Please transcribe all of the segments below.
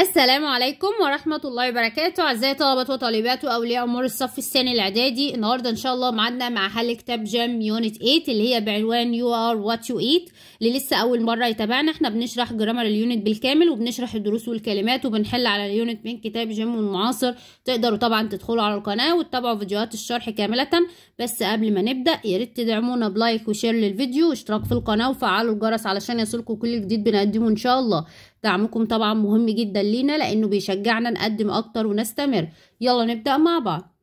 السلام عليكم ورحمة الله وبركاته أعزائي طلبة وطالبات وأولياء أمور الصف الثاني الإعدادي النهاردة إن شاء الله معادنا مع حل كتاب جام يونت 8 اللي هي بعنوان يو ار وات يو ايت اللي لسه أول مرة يتابعنا إحنا بنشرح جرامر اليونت بالكامل وبنشرح الدروس والكلمات وبنحل على اليونت من كتاب جام المعاصر تقدروا طبعا تدخلوا على القناة وتتابعوا فيديوهات الشرح كاملة بس قبل ما نبدأ يا ريت تدعمونا بلايك وشير للفيديو واشتراك في القناة وفعلوا الجرس علشان يصلكم كل جديد بنقدمه إن شاء الله دعمكم طبعا مهم جدا لينا لأنه بيشجعنا نقدم أكتر ونستمر يلا نبدأ مع بعض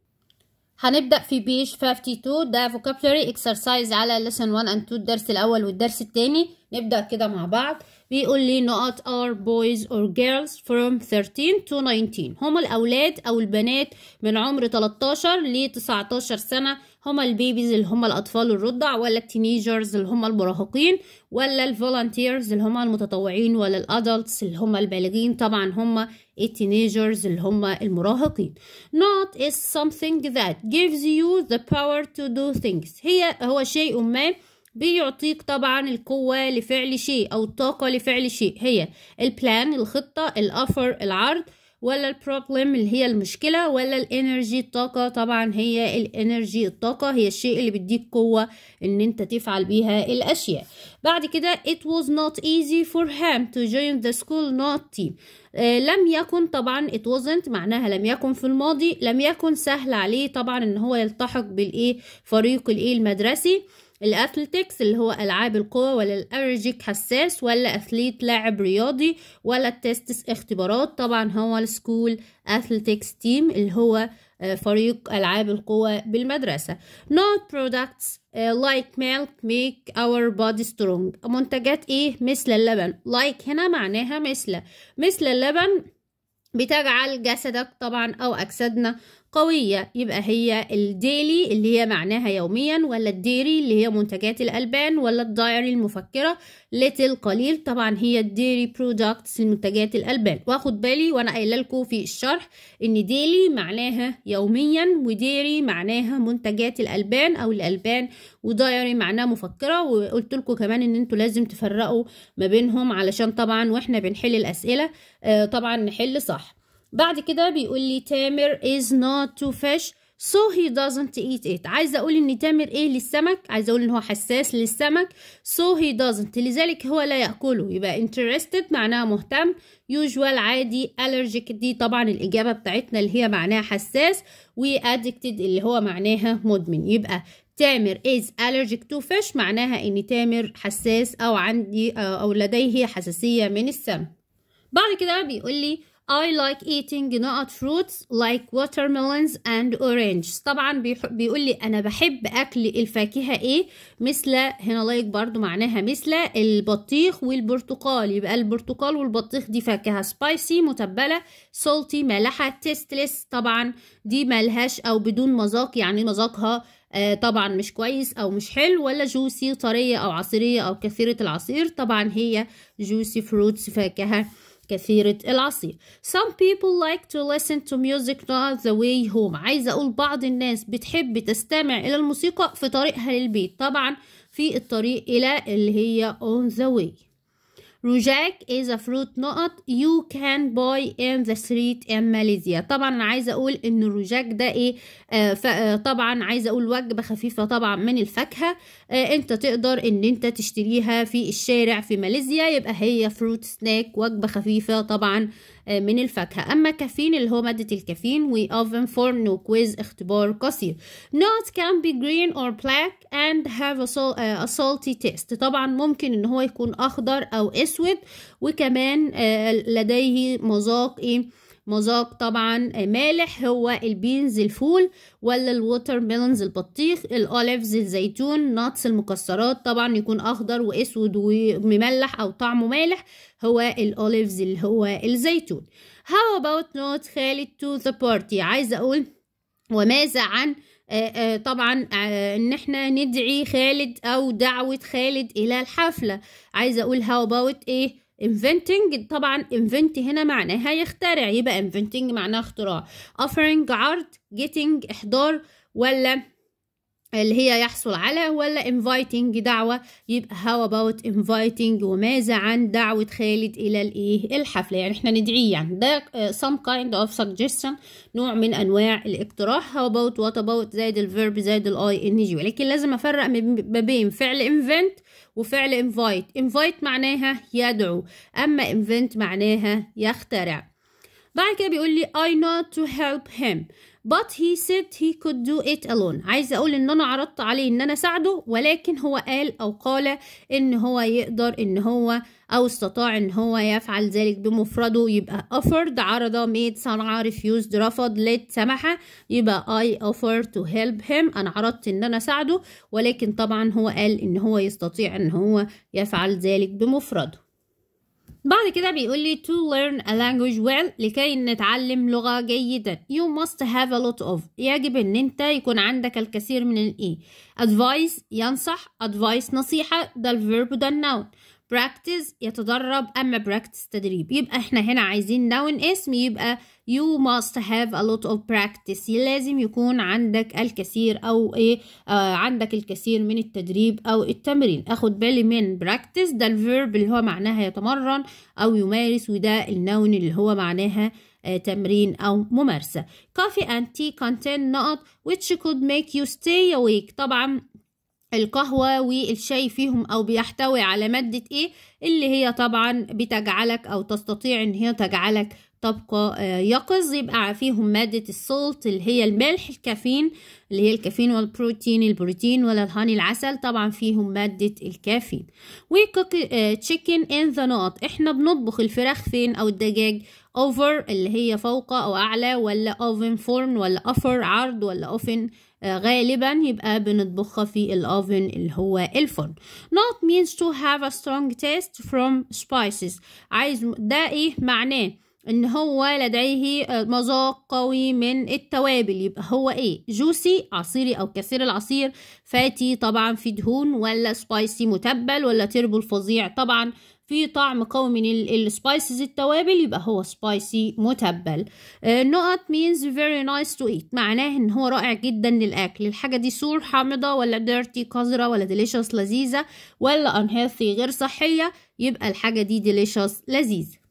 هنبدأ في بيج 52 ده vocabulary exercise على lesson 1 اند 2 الدرس الأول والدرس التاني نبدأ كده مع بعض بيقول لي نقط are boys or girls from 13 to 19 هم الأولاد أو البنات من عمر 13 ل 19 سنة هما البيبيز اللي هما الأطفال الرضع ولا التينيجرز اللي هما المراهقين ولا الفولنتيرز اللي هما المتطوعين ولا الأدلتس اللي هما البالغين طبعا هما التينيجرز اللي هما المراهقين not is something that gives you the power to do things هي هو شيء ما بيعطيك طبعا القوة لفعل شيء أو الطاقة لفعل شيء هي البلان الخطة الأفر العرض ولا البروبلم اللي هي المشكلة ولا الانرجي الطاقة طبعا هي الانرجي الطاقة هي الشيء اللي بيديك قوة ان انت تفعل بيها الاشياء بعد كده it was not easy for him to join the school not team آه لم يكن طبعا it wasn't معناها لم يكن في الماضي لم يكن سهل عليه طبعا ان هو يلتحق بالايه فريق الايه المدرسي الأثليتكس اللي هو ألعاب القوى ولا الارجيك حساس ولا أثليت لاعب رياضي ولا التستس اختبارات طبعا هو السكول أثليتكس تيم اللي هو آه، فريق ألعاب القوى بالمدرسة not products آه، like milk make our body strong منتجات إيه مثل اللبن like هنا معناها مثل مثل اللبن بتجعل جسدك طبعا او اجسادنا قوية يبقى هي الديلي اللي هي معناها يوميا ولا الديري اللي هي منتجات الألبان ولا الدايري المفكرة ليتل قليل طبعا هي الديري برودكتس المنتجات الألبان واخد بالي وأنا قايلة لكم في الشرح إن ديلي معناها يوميا وديري معناها منتجات الألبان أو الألبان ودايري معناها مفكرة وقلت لكم كمان إن انتوا لازم تفرقوا ما بينهم علشان طبعا وإحنا بنحل الأسئلة آه طبعا نحل صح بعد كده بيقول لي تامر is not to fish so he doesn't eat it عايزه اقول ان تامر ايه للسمك عايزه اقول ان هو حساس للسمك so he doesn't لذلك هو لا ياكله يبقى interested معناها مهتم usual عادي allergic دي طبعا الاجابه بتاعتنا اللي هي معناها حساس addicted اللي هو معناها مدمن يبقى تامر is allergic to fish معناها ان تامر حساس او عندي او لديه حساسيه من السمك بعد كده بيقول لي I like eating nut fruits like watermelons and oranges طبعا بيقول لي انا بحب اكل الفاكهه ايه مثل هنا لايك برضو معناها مثل البطيخ والبرتقال يبقى البرتقال والبطيخ دي فاكهه سبايسي متبله salty مالحه tasteless طبعا دي ملهاش او بدون مذاق يعني مذاقها آه طبعا مش كويس او مش حلو ولا جوسي طريه او عصيريه او كثيره العصير طبعا هي جوسي فروتس فاكهه كثيرة العصير Some people like to listen to music not the way home عايزة أقول بعض الناس بتحب تستمع إلى الموسيقى في طريقها للبيت طبعا في الطريق إلى اللي هي on the way روجاك is a fruit نقط you can buy in the street in ماليزيا طبعا انا عايزه اقول ان الرجاك ده ايه آه،, آه طبعا عايزه اقول وجبه خفيفه طبعا من الفاكهه آه انت تقدر ان انت تشتريها في الشارع في ماليزيا يبقى هي فروت سناك وجبه خفيفه طبعا آه، من الفاكهة أما كافين اللي هو مادة الكافيين وأوفن فرن وكويز اختبار قصير nuts can be green or black and have a, salt, آه، a salty taste طبعا ممكن ان هو يكون اخضر او اسود وكمان آه، لديه مذاق ايه مذاق طبعا مالح هو البينز الفول ولا الووتر ميلونز البطيخ الاوليفز الزيتون ناتس المكسرات طبعا يكون اخضر واسود ومملح او طعمه مالح هو الأوليفز اللي هو الزيتون How about not خالد to the party عايزة أقول وماذا عن آآ آه، آآ آه، طبعا آآ آه، ان احنا ندعي خالد او دعوة خالد الى الحفلة عايزة اقول how about ايه inventing طبعا invent هنا معناها يخترع يبقى inventing معناها اختراع offering عرض getting احضار ولا اللي هي يحصل على ولا inviting دعوة يبقى how about inviting وماذا عن دعوة خالد إلى الإيه الحفلة يعني إحنا ندعيه يعني ده آه، some kind of suggestion نوع من أنواع الاقتراح how about what about زائد الفيرب زائد الآي إن جي ولكن لازم أفرق ما بين فعل invent وفعل invite invite معناها يدعو أما invent معناها يخترع بعد كده بيقول لي I not to help him but he said he could do it alone عايزه اقول ان انا عرضت عليه ان انا اساعده ولكن هو قال او قال ان هو يقدر ان هو او استطاع ان هو يفعل ذلك بمفرده يبقى offered عرضه made صنع refused رفض let سمح يبقى I offer to help him انا عرضت ان انا اساعده ولكن طبعا هو قال ان هو يستطيع ان هو يفعل ذلك بمفرده بعد كده بيقول لي to learn a language well لكي نتعلم لغة جيدا you must have a lot of يجب ان انت يكون عندك الكثير من الايه e. advice ينصح advice نصيحة ده الverb ده النون practice يتدرب اما practice تدريب يبقى احنا هنا عايزين noun اسم يبقى you must have a lot of practice لازم يكون عندك الكثير أو إيه آه عندك الكثير من التدريب أو التمرين أخد بالي من practice ده الفيرب اللي هو معناها يتمرن أو يمارس وده النون اللي هو معناها آه، تمرين أو ممارسة coffee and tea contain نقط which could make you stay awake طبعا القهوة والشاي فيهم أو بيحتوي على مادة إيه اللي هي طبعا بتجعلك أو تستطيع إن هي تجعلك طبقة آه، يقظ يبقى فيهم مادة السولت اللي هي الملح الكافيين اللي هي الكافيين والبروتين البروتين ولا الهاني العسل طبعا فيهم مادة الكافيين وكوك تشيكن ان ذا نوت احنا بنطبخ الفراخ فين او الدجاج اوفر اللي هي فوق او اعلى ولا اوفن فورن ولا افر عرض ولا اوفن آه، غالبا يبقى بنطبخها في الاوفن اللي هو الفرن not means to have a strong taste from spices عايز ده ايه معناه ان هو لديه آه، مذاق قوي من التوابل يبقى هو ايه جوسي عصيري او كثير العصير فاتي طبعا في دهون ولا سبايسي متبل ولا تربو الفظيع طبعا في طعم قوي من السبايسز التوابل يبقى هو سبايسي متبل آه، نقط مينز فيري نايس تو ايت معناه ان هو رائع جدا للاكل الحاجه دي سور حامضه ولا ديرتي قذره ولا ديليشس لذيذه ولا ان غير صحيه يبقى الحاجه دي ديليشس لذيذه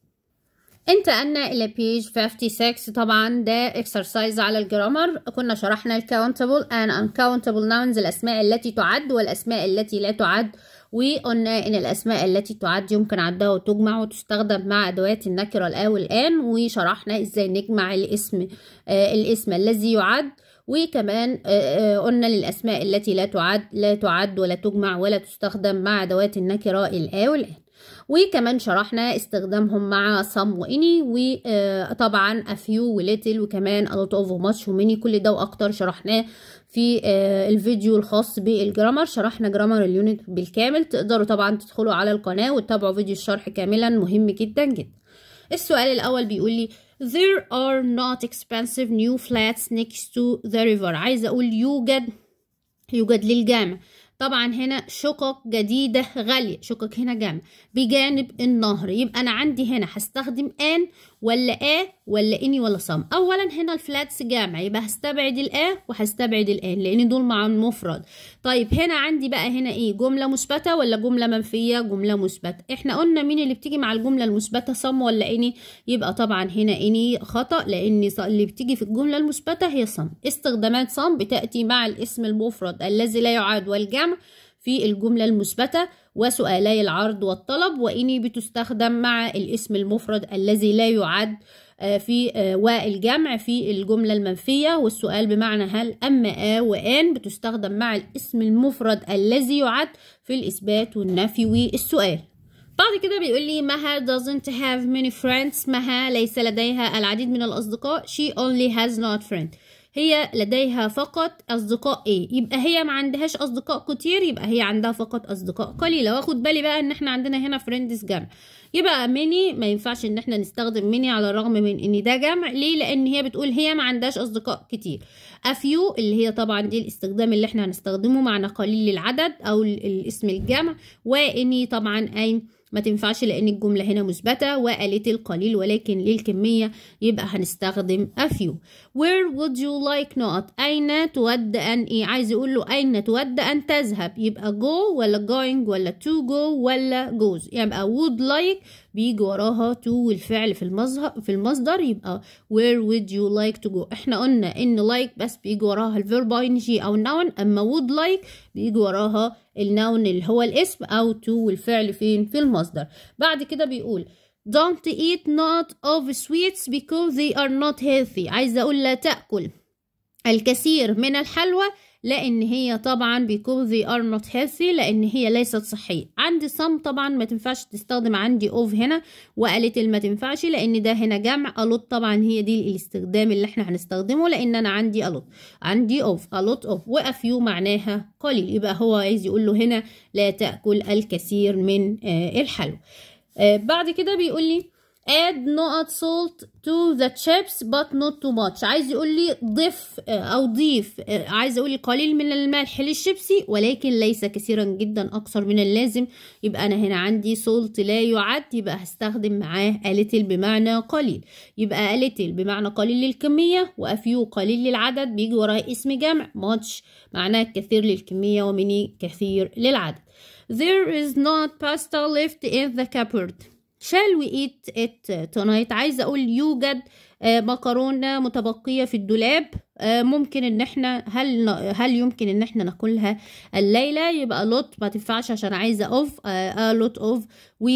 انتقلنا الى بيج 56 طبعا ده اكسرسايز على الجرامر كنا شرحنا الكاونتبل ان uncountable nouns الاسماء التي تعد والاسماء التي لا تعد وقلنا ان الاسماء التي تعد يمكن عدها وتجمع وتستخدم مع ادوات النكره الاول الان وشرحنا ازاي نجمع الاسم آه الاسم الذي يعد وكمان آه، آه، قلنا للأسماء التي لا تعد لا تعد ولا تجمع ولا تستخدم مع أدوات النكرة الآ والآن وكمان شرحنا استخدامهم مع صم واني وطبعا افيو وليتل وكمان a اوف of وماتش وميني كل ده واكتر شرحناه في آه، الفيديو الخاص بالجرامر شرحنا جرامر اليونت بالكامل تقدروا طبعا تدخلوا على القناة وتتابعوا فيديو الشرح كاملا مهم جدا جدا السؤال الأول بيقول لي there are not expensive new flats next to the river عايزة أقول يوجد يوجد للجامع طبعا هنا شقق جديدة غالية شقق هنا جمع بجانب النهر يبقى أنا عندي هنا هستخدم آن ولا A ولا إني ولا صم أولا هنا الفلاتس جامع يبقى هستبعد الA وهستبعد الآن لأن دول مع المفرد طيب هنا عندي بقى هنا إيه جملة مثبتة ولا جملة منفية جملة مثبتة إحنا قلنا مين اللي بتيجي مع الجملة المثبتة صم ولا إني يبقى طبعا هنا إني خطأ لأن اللي بتيجي في الجملة المثبتة هي صم استخدامات صم بتأتي مع الاسم المفرد الذي لا يعاد والجمع في الجملة المثبتة وسؤالي العرض والطلب وإني بتستخدم مع الاسم المفرد الذي لا يعد آه، في آه، والجمع في الجملة المنفية والسؤال بمعنى هل أما آ وآن بتستخدم مع الاسم المفرد الذي يعد في الإثبات والنفي والسؤال بعد كده بيقول لي مها doesn't have many friends مها ليس لديها العديد من الأصدقاء she only has not friends هي لديها فقط أصدقاء ايه يبقى هي ما عندهاش أصدقاء كتير يبقى هي عندها فقط أصدقاء قليلة واخد بالي بقى إن إحنا عندنا هنا فريندز جمع يبقى ميني ما ينفعش إن إحنا نستخدم ميني على الرغم من إن ده جمع ليه لأن هي بتقول هي ما عندهاش أصدقاء كتير أفيو اللي هي طبعا دي الاستخدام اللي إحنا هنستخدمه معنى قليل العدد أو الاسم الجمع وإني طبعا أي ما تنفعش لأن الجملة هنا مثبتة وقالت القليل ولكن للكمية يبقى هنستخدم a few where would you like not أين تود أن إيه عايز يقول له أين تود أن تذهب يبقى go ولا going ولا to go ولا goes يبقى would like بيجي وراها to والفعل في المظهر في المصدر يبقى where would you like to go احنا قلنا ان like بس بيجي وراها الفيرب ing او noun اما would like بيجي وراها الناون اللي هو الاسم أو to والفعل فين في المصدر بعد كده بيقول don't eat not of sweets because they are not healthy عايزة أقول لا تأكل الكثير من الحلوى لان هي طبعا بيكون ذي ار نوت هيلثي لان هي ليست صحيه عندي سم طبعا ما تنفعش تستخدم عندي اوف هنا وقالت ما تنفعش لان ده هنا جمع الوت طبعا هي دي الاستخدام اللي احنا هنستخدمه لان انا عندي الوت عندي اوف الوت اوف وقف يو معناها قليل يبقى هو عايز يقول له هنا لا تاكل الكثير من آه، الحلو آه، بعد كده بيقول لي add نقط salt to the chips but not too much عايز يقول لي ضف آه، او ضيف آه، عايز اقول لي قليل من الملح للشيبسي ولكن ليس كثيرا جدا اكثر من اللازم يبقى انا هنا عندي salt لا يعد يبقى هستخدم معاه a little بمعنى قليل يبقى a little بمعنى قليل للكمية و a few قليل للعدد بيجي وراه اسم جمع much معناه كثير للكمية ومني كثير للعدد there is not pasta left in the cupboard shall we eat it tonight عايزه اقول يوجد آه، مكرونه متبقيه في الدولاب آه، ممكن ان احنا هل هل يمكن ان احنا ناكلها الليله يبقى لوت ما تنفعش عشان عايزه اوف لوت اوف و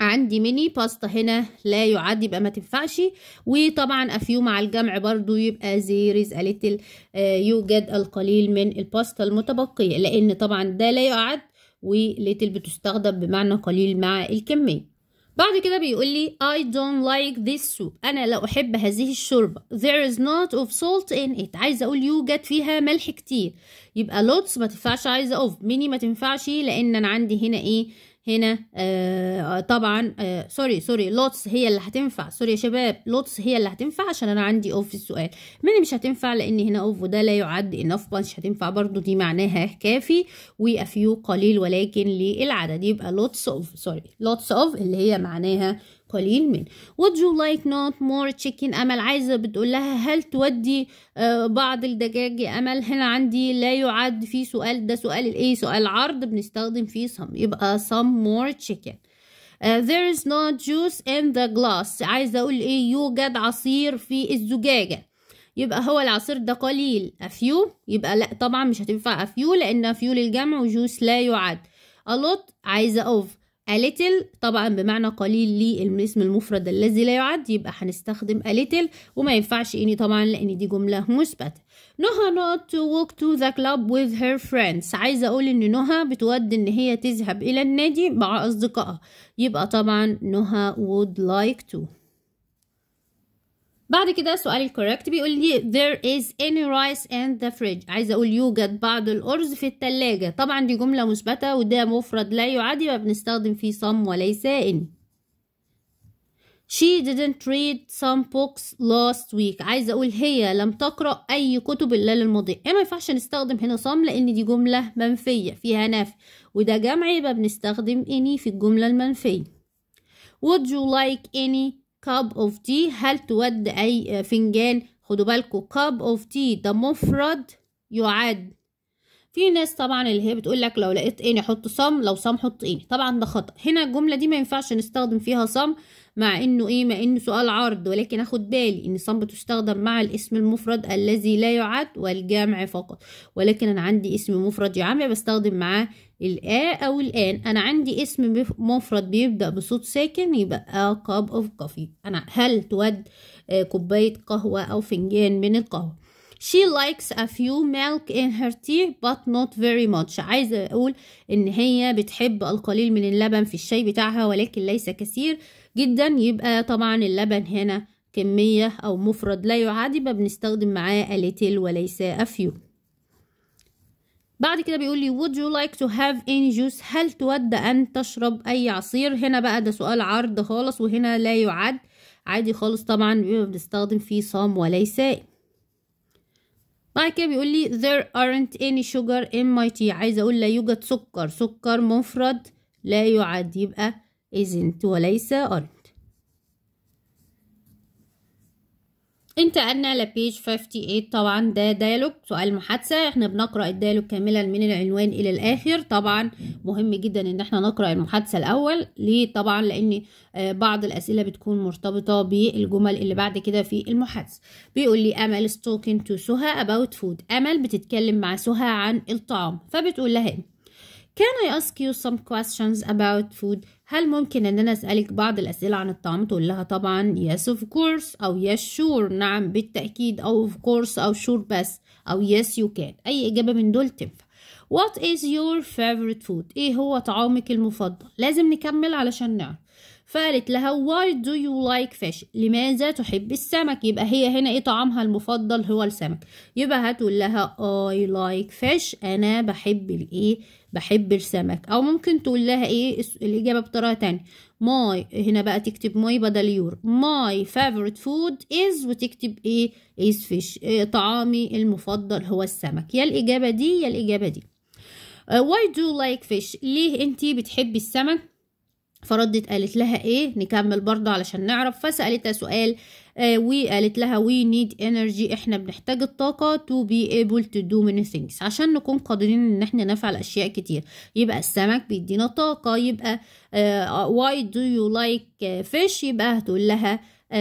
عندي ميني باستا هنا لا يعد يبقى ما تنفعش وطبعا افيو مع الجمع برضو يبقى زيريز اليتل يوجد القليل من الباستا المتبقيه لان طبعا ده لا يعد وليتل بتستخدم بمعنى قليل مع الكميه بعد كده بيقول لي I don't like this soup أنا لا أحب هذه الشوربة there is not of salt in it عايزة أقول يوجد فيها ملح كتير يبقى lots ما تنفعش عايزة of mini ما تنفعش لأن أنا عندي هنا إيه هنا آه طبعا آه سوري سوري لوتس هي اللي هتنفع سوري يا شباب لوتس هي اللي هتنفع عشان انا عندي اوف في السؤال مين مش هتنفع لان هنا اوف وده لا يعد انف مش هتنفع برضو دي معناها كافي وافيو قليل ولكن للعدد يبقى لوتس اوف سوري لوتس اوف اللي هي معناها قليل من would you like not more chicken أمل عايزة بتقول لها هل تودي آه، بعض الدجاج يا أمل هنا عندي لا يعد في سؤال ده سؤال الإيه سؤال عرض بنستخدم فيه some يبقى some more chicken Uh, there is no juice in the glass عايزة أقول إيه يوجد عصير في الزجاجة يبقى هو العصير ده قليل أفيو يبقى لا طبعا مش هتنفع أفيو لأن أفيو للجمع وجوس لا يعد a lot عايزة of a little طبعا بمعنى قليل للاسم المفرد الذي لا يعد يبقى هنستخدم a little وما ينفعش اني طبعا لان دي جمله مثبته نهى not to walk to the club with her friends عايزه اقول ان نهى بتود ان هي تذهب الى النادي مع اصدقائها يبقى طبعا نهى would like to بعد كده سؤالي الكوركت بيقول لي there is any rice in the fridge عايزه اقول يوجد بعض الارز في الثلاجه طبعا دي جمله مثبته وده مفرد لا يعاد يبقى بنستخدم فيه صم وليس ان she didn't read some books last week عايزه اقول هي لم تقرا اي كتب الا للمضي ايه ما ينفعش نستخدم هنا صم لان دي جمله منفيه فيها نفي وده جمع يبقى بنستخدم في الجمله المنفيه would you like any cup of tea هل تود أي فنجان خدوا بالكو cup of tea ده مفرد يعد في ناس طبعا اللي هي بتقول لك لو لقيت اني إيه حط صم لو صم حط اني طبعا ده خطا هنا الجمله دي ما ينفعش نستخدم فيها صم مع انه ايه مع انه سؤال عرض ولكن اخد بالي ان صم بتستخدم مع الاسم المفرد الذي لا يعد والجمع فقط ولكن انا عندي اسم مفرد يعمع بستخدم معاه الآ أو الآن أنا عندي اسم مفرد بيبدأ بصوت ساكن يبقى cup of coffee أنا هل تود كوباية قهوة أو فنجان من القهوة She likes a few milk in her tea but not very much عايزة أقول إن هي بتحب القليل من اللبن في الشاي بتاعها ولكن ليس كثير جدا يبقى طبعا اللبن هنا كمية أو مفرد لا يعادي بنستخدم معاه a little وليس a few بعد كده بيقول لي would you like to have any juice هل تود ان تشرب اي عصير هنا بقى ده سؤال عرض خالص وهنا لا يعد عادي خالص طبعا بنستخدم فيه صام وليس بعد كده بيقول لي there aren't any sugar in my tea عايزه اقول لا يوجد سكر سكر مفرد لا يعد يبقى isn't وليس aren't انتقلنا لبيج 58 طبعا ده ديالوج سؤال محادثة احنا بنقرأ الديالوج كاملا من العنوان الى الاخر طبعا مهم جدا ان احنا نقرأ المحادثة الاول ليه طبعا لان آه، بعض الاسئلة بتكون مرتبطة بالجمل اللي بعد كده في المحادثة بيقول لي امل ستوكن تو سهى about food امل بتتكلم مع سهى عن الطعام فبتقول لها انت إيه؟ Can I ask you some questions about food? هل ممكن ان انا اسألك بعض الاسئلة عن الطعام تقول لها طبعا yes of course او yes sure نعم بالتأكيد او of course او sure بس او yes you can اي اجابة من دول تنفع What is your favorite food? ايه هو طعامك المفضل؟ لازم نكمل علشان نعرف فقالت لها why do you like fish لماذا تحب السمك يبقى هي هنا ايه طعامها المفضل هو السمك يبقى هتقول لها I like fish انا بحب الايه بحب السمك او ممكن تقول لها ايه الاجابه بطريقه تانية ماي هنا بقى تكتب ماي بدل يور ماي فافورت فود از وتكتب ايه از فيش إيه طعامي المفضل هو السمك يا الاجابه دي يا الاجابه دي واي دو لايك فيش ليه انتي بتحبي السمك فردت قالت لها ايه نكمل برضه علشان نعرف فسألتها سؤال آه، قالت لها we need energy احنا بنحتاج الطاقة to be able to do many things عشان نكون قادرين ان احنا نفعل اشياء كتير يبقى السمك بيدينا طاقة يبقى آه، آه، why do you like fish يبقى هتقول لها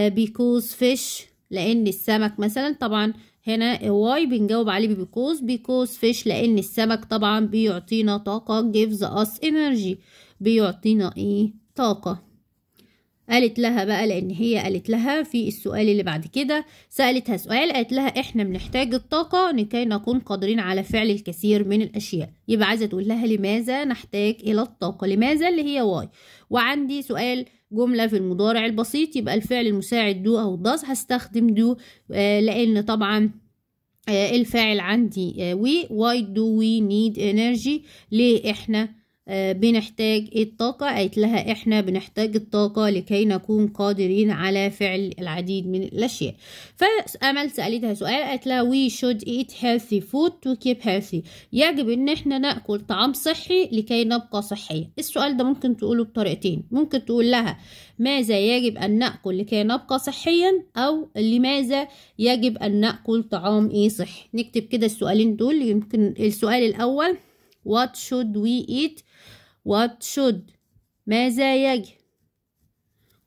because fish لان السمك مثلا طبعا هنا واي بنجاوب عليه بيكوز بيكوز فيش لان السمك طبعا بيعطينا طاقة gives us energy بيعطينا ايه طاقة قالت لها بقى لأن هي قالت لها في السؤال اللي بعد كده سألتها سؤال قالت لها إحنا بنحتاج الطاقة لكي نكون قادرين على فعل الكثير من الأشياء يبقى عايزة تقول لها لماذا نحتاج إلى الطاقة لماذا اللي هي واي وعندي سؤال جملة في المضارع البسيط يبقى الفعل المساعد دو أو داز هستخدم دو آه، لأن طبعا آه، الفاعل عندي وي آه، واي دو وي نيد انرجي ليه احنا آه، بنحتاج الطاقة قالت لها احنا بنحتاج الطاقة لكي نكون قادرين على فعل العديد من الأشياء فأمل سألتها سؤال قالت لها we should eat healthy food to keep healthy يجب ان احنا نأكل طعام صحي لكي نبقى صحية السؤال ده ممكن تقوله بطريقتين ممكن تقول لها ماذا يجب أن نأكل لكي نبقى صحيا أو لماذا يجب أن نأكل طعام ايه صحي نكتب كده السؤالين دول يمكن السؤال الأول what should we eat What should ماذا يجب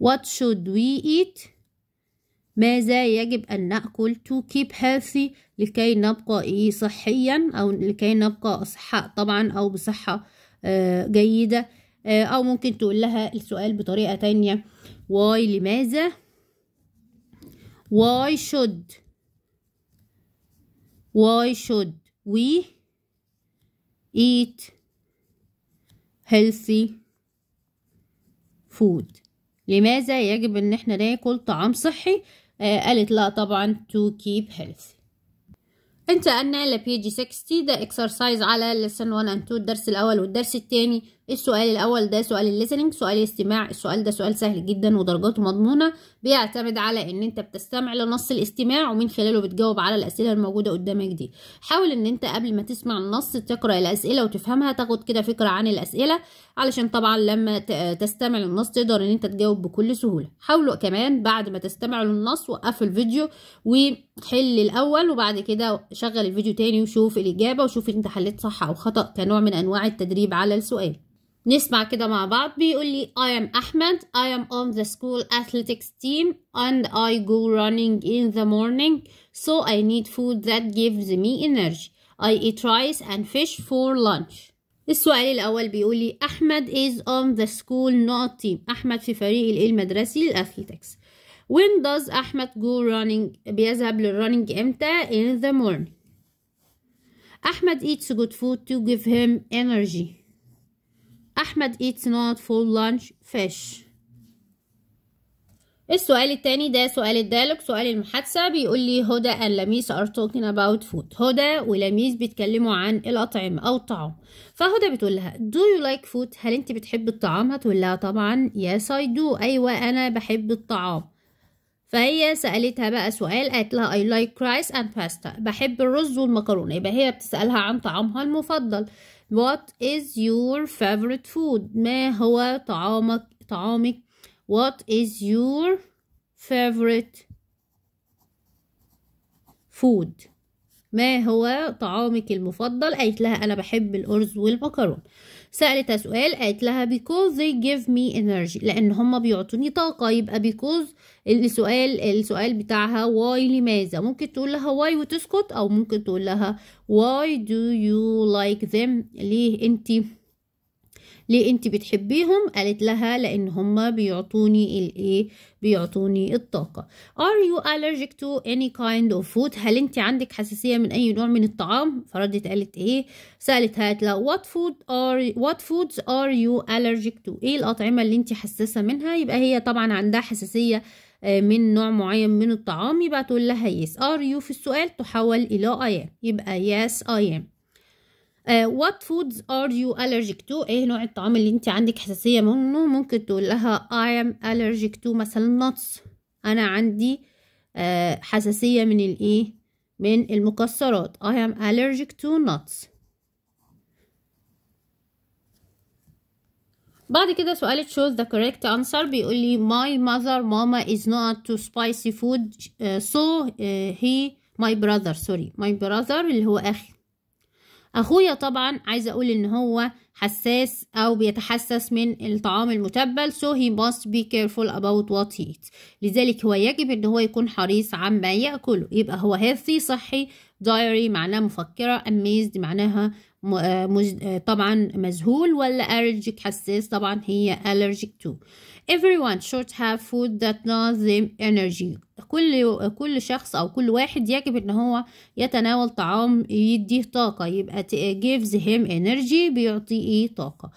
What should we eat ماذا يجب أن نأكل to keep healthy لكي نبقى إيه صحيا أو لكي نبقى أصحاء طبعا أو بصحة آه، جيدة آه، أو ممكن تقول لها السؤال بطريقة تانية why لماذا why should why should we eat healthy food لماذا يجب ان احنا ناكل طعام صحي آه قالت لا طبعا to keep healthy انتقلنا لبيجي 60 ده اكسرسايز على lesson 1 and 2 الدرس الاول والدرس الثاني السؤال الاول ده سؤال الليسننج سؤال الاستماع السؤال ده سؤال سهل جدا ودرجاته مضمونه بيعتمد على ان انت بتستمع لنص الاستماع ومن خلاله بتجاوب على الاسئله الموجوده قدامك دي حاول ان انت قبل ما تسمع النص تقرا الاسئله وتفهمها تاخد كده فكره عن الاسئله علشان طبعا لما تستمع للنص تقدر ان انت تجاوب بكل سهوله حاولوا كمان بعد ما تستمعوا للنص وقفوا الفيديو وحل الاول وبعد كده شغل الفيديو تاني وشوف الاجابه وشوف انت حليت صح او خطا كنوع من انواع التدريب على السؤال نسمع كده مع بعض بيقول لي I am Ahmed I am on the school athletics team and I go running in the morning so I need food that gives me energy I eat rice and fish for lunch السؤال الأول بيقول لي أحمد is on the school not team أحمد في فريق المدرسي للأثليتكس When does أحمد go running بيذهب للرننج إمتى in the morning أحمد eats good food to give him energy أحمد eats not for lunch fish السؤال التاني ده سؤال الدالك سؤال المحادثة بيقول لي هدى and لميس are talking about food هدى ولميس بيتكلموا عن الأطعمة أو الطعام فهدى بتقول لها do you like food هل انت بتحب الطعام هتقول لها طبعا yes I do أيوة أنا بحب الطعام فهي سألتها بقى سؤال قالت لها I like rice and pasta بحب الرز والمكرونة يبقى هي بتسألها عن طعامها المفضل What is your favorite food ما هو طعامك طعامك What is your favorite food ما هو طعامك المفضل قالت لها انا بحب الارز والمكرونه سألتها سؤال قالت لها because they give me energy لأن هما بيعطوني طاقة يبقى because السؤال السؤال بتاعها why لماذا ممكن تقول لها why وتسكت أو ممكن تقول لها why do you like them ليه انتي ليه انت بتحبيهم قالت لها لان هم بيعطوني الايه بيعطوني الطاقه are you allergic to any kind of food هل انت عندك حساسيه من اي نوع من الطعام فردت قالت ايه سالت هاتلا what food are what foods are you allergic to ايه الاطعمه اللي انت حساسه منها يبقى هي طبعا عندها حساسيه آه، من نوع معين من الطعام يبقى تقول لها يس yes. ار يو في السؤال تحول الى اي يبقى يس اي ام آه، what foods are you allergic to ايه نوع الطعام اللي انت عندك حساسيه منه ممكن تقول لها i am allergic to مثلا nuts انا عندي uh, حساسيه من الايه من المكسرات i am allergic to nuts بعد كده سؤال شوز ذا كوريكت انسر بيقول لي ماي ماذر ماما از نوت تو سبايسي فود سو هي ماي براذر سوري ماي براذر اللي هو اخي اخويا طبعا عايزه اقول ان هو حساس او بيتحسس من الطعام المتبل so he must be careful about what he eats لذلك هو يجب ان هو يكون حريص عما ياكله يبقى هو healthy صحي diary معناه مفكره amazed معناها مج... آه، آه، طبعا مذهول ولا allergic حساس طبعا هي allergic to everyone should have food that gives them energy كل كل شخص او كل واحد يجب ان هو يتناول طعام يديه طاقه يبقى gives him energy بيعطيه إيه؟ طاقه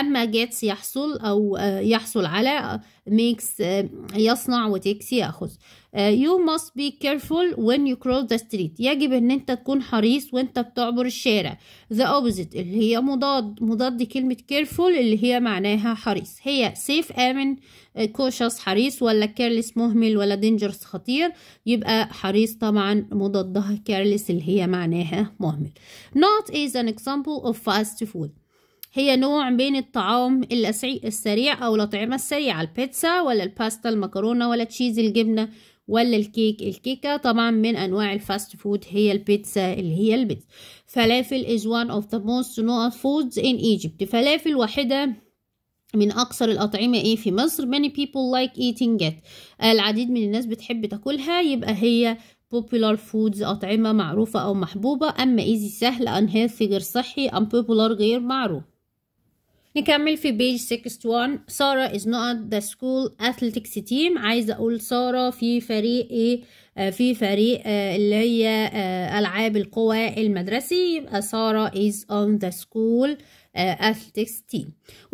اما gets يحصل او يحصل على makes يصنع وتكس ياخذ you must be careful when you cross the street يجب ان انت تكون حريص وانت بتعبر الشارع the opposite اللي هي مضاد مضاد كلمه careful اللي هي معناها حريص هي safe امن كوشس حريص ولا كيرلس مهمل ولا دينجرس خطير يبقى حريص طبعا مضادها كيرلس اللي هي معناها مهمل not is an example of fast food هي نوع بين الطعام السريع أو الأطعمة السريعة البيتزا ولا الباستا المكرونة ولا تشيز الجبنة ولا الكيك الكيكة طبعا من أنواع الفاست فود هي البيتزا اللي هي البيتزا فلافل is one of the most known foods in Egypt فلافل واحدة من أكثر الأطعمة إيه في مصر many people like eating it العديد من الناس بتحب تاكلها يبقى هي popular foods أطعمة معروفة أو محبوبة أما easy سهل unhealthy غير صحي unpopular غير معروف نكمل في بيج 61 سارة is not the school athletics team عايزة أقول سارة في فريق إيه في فريق آه، اللي هي آه، ألعاب القوى المدرسي يبقى سارة is on the school athletes آه، tea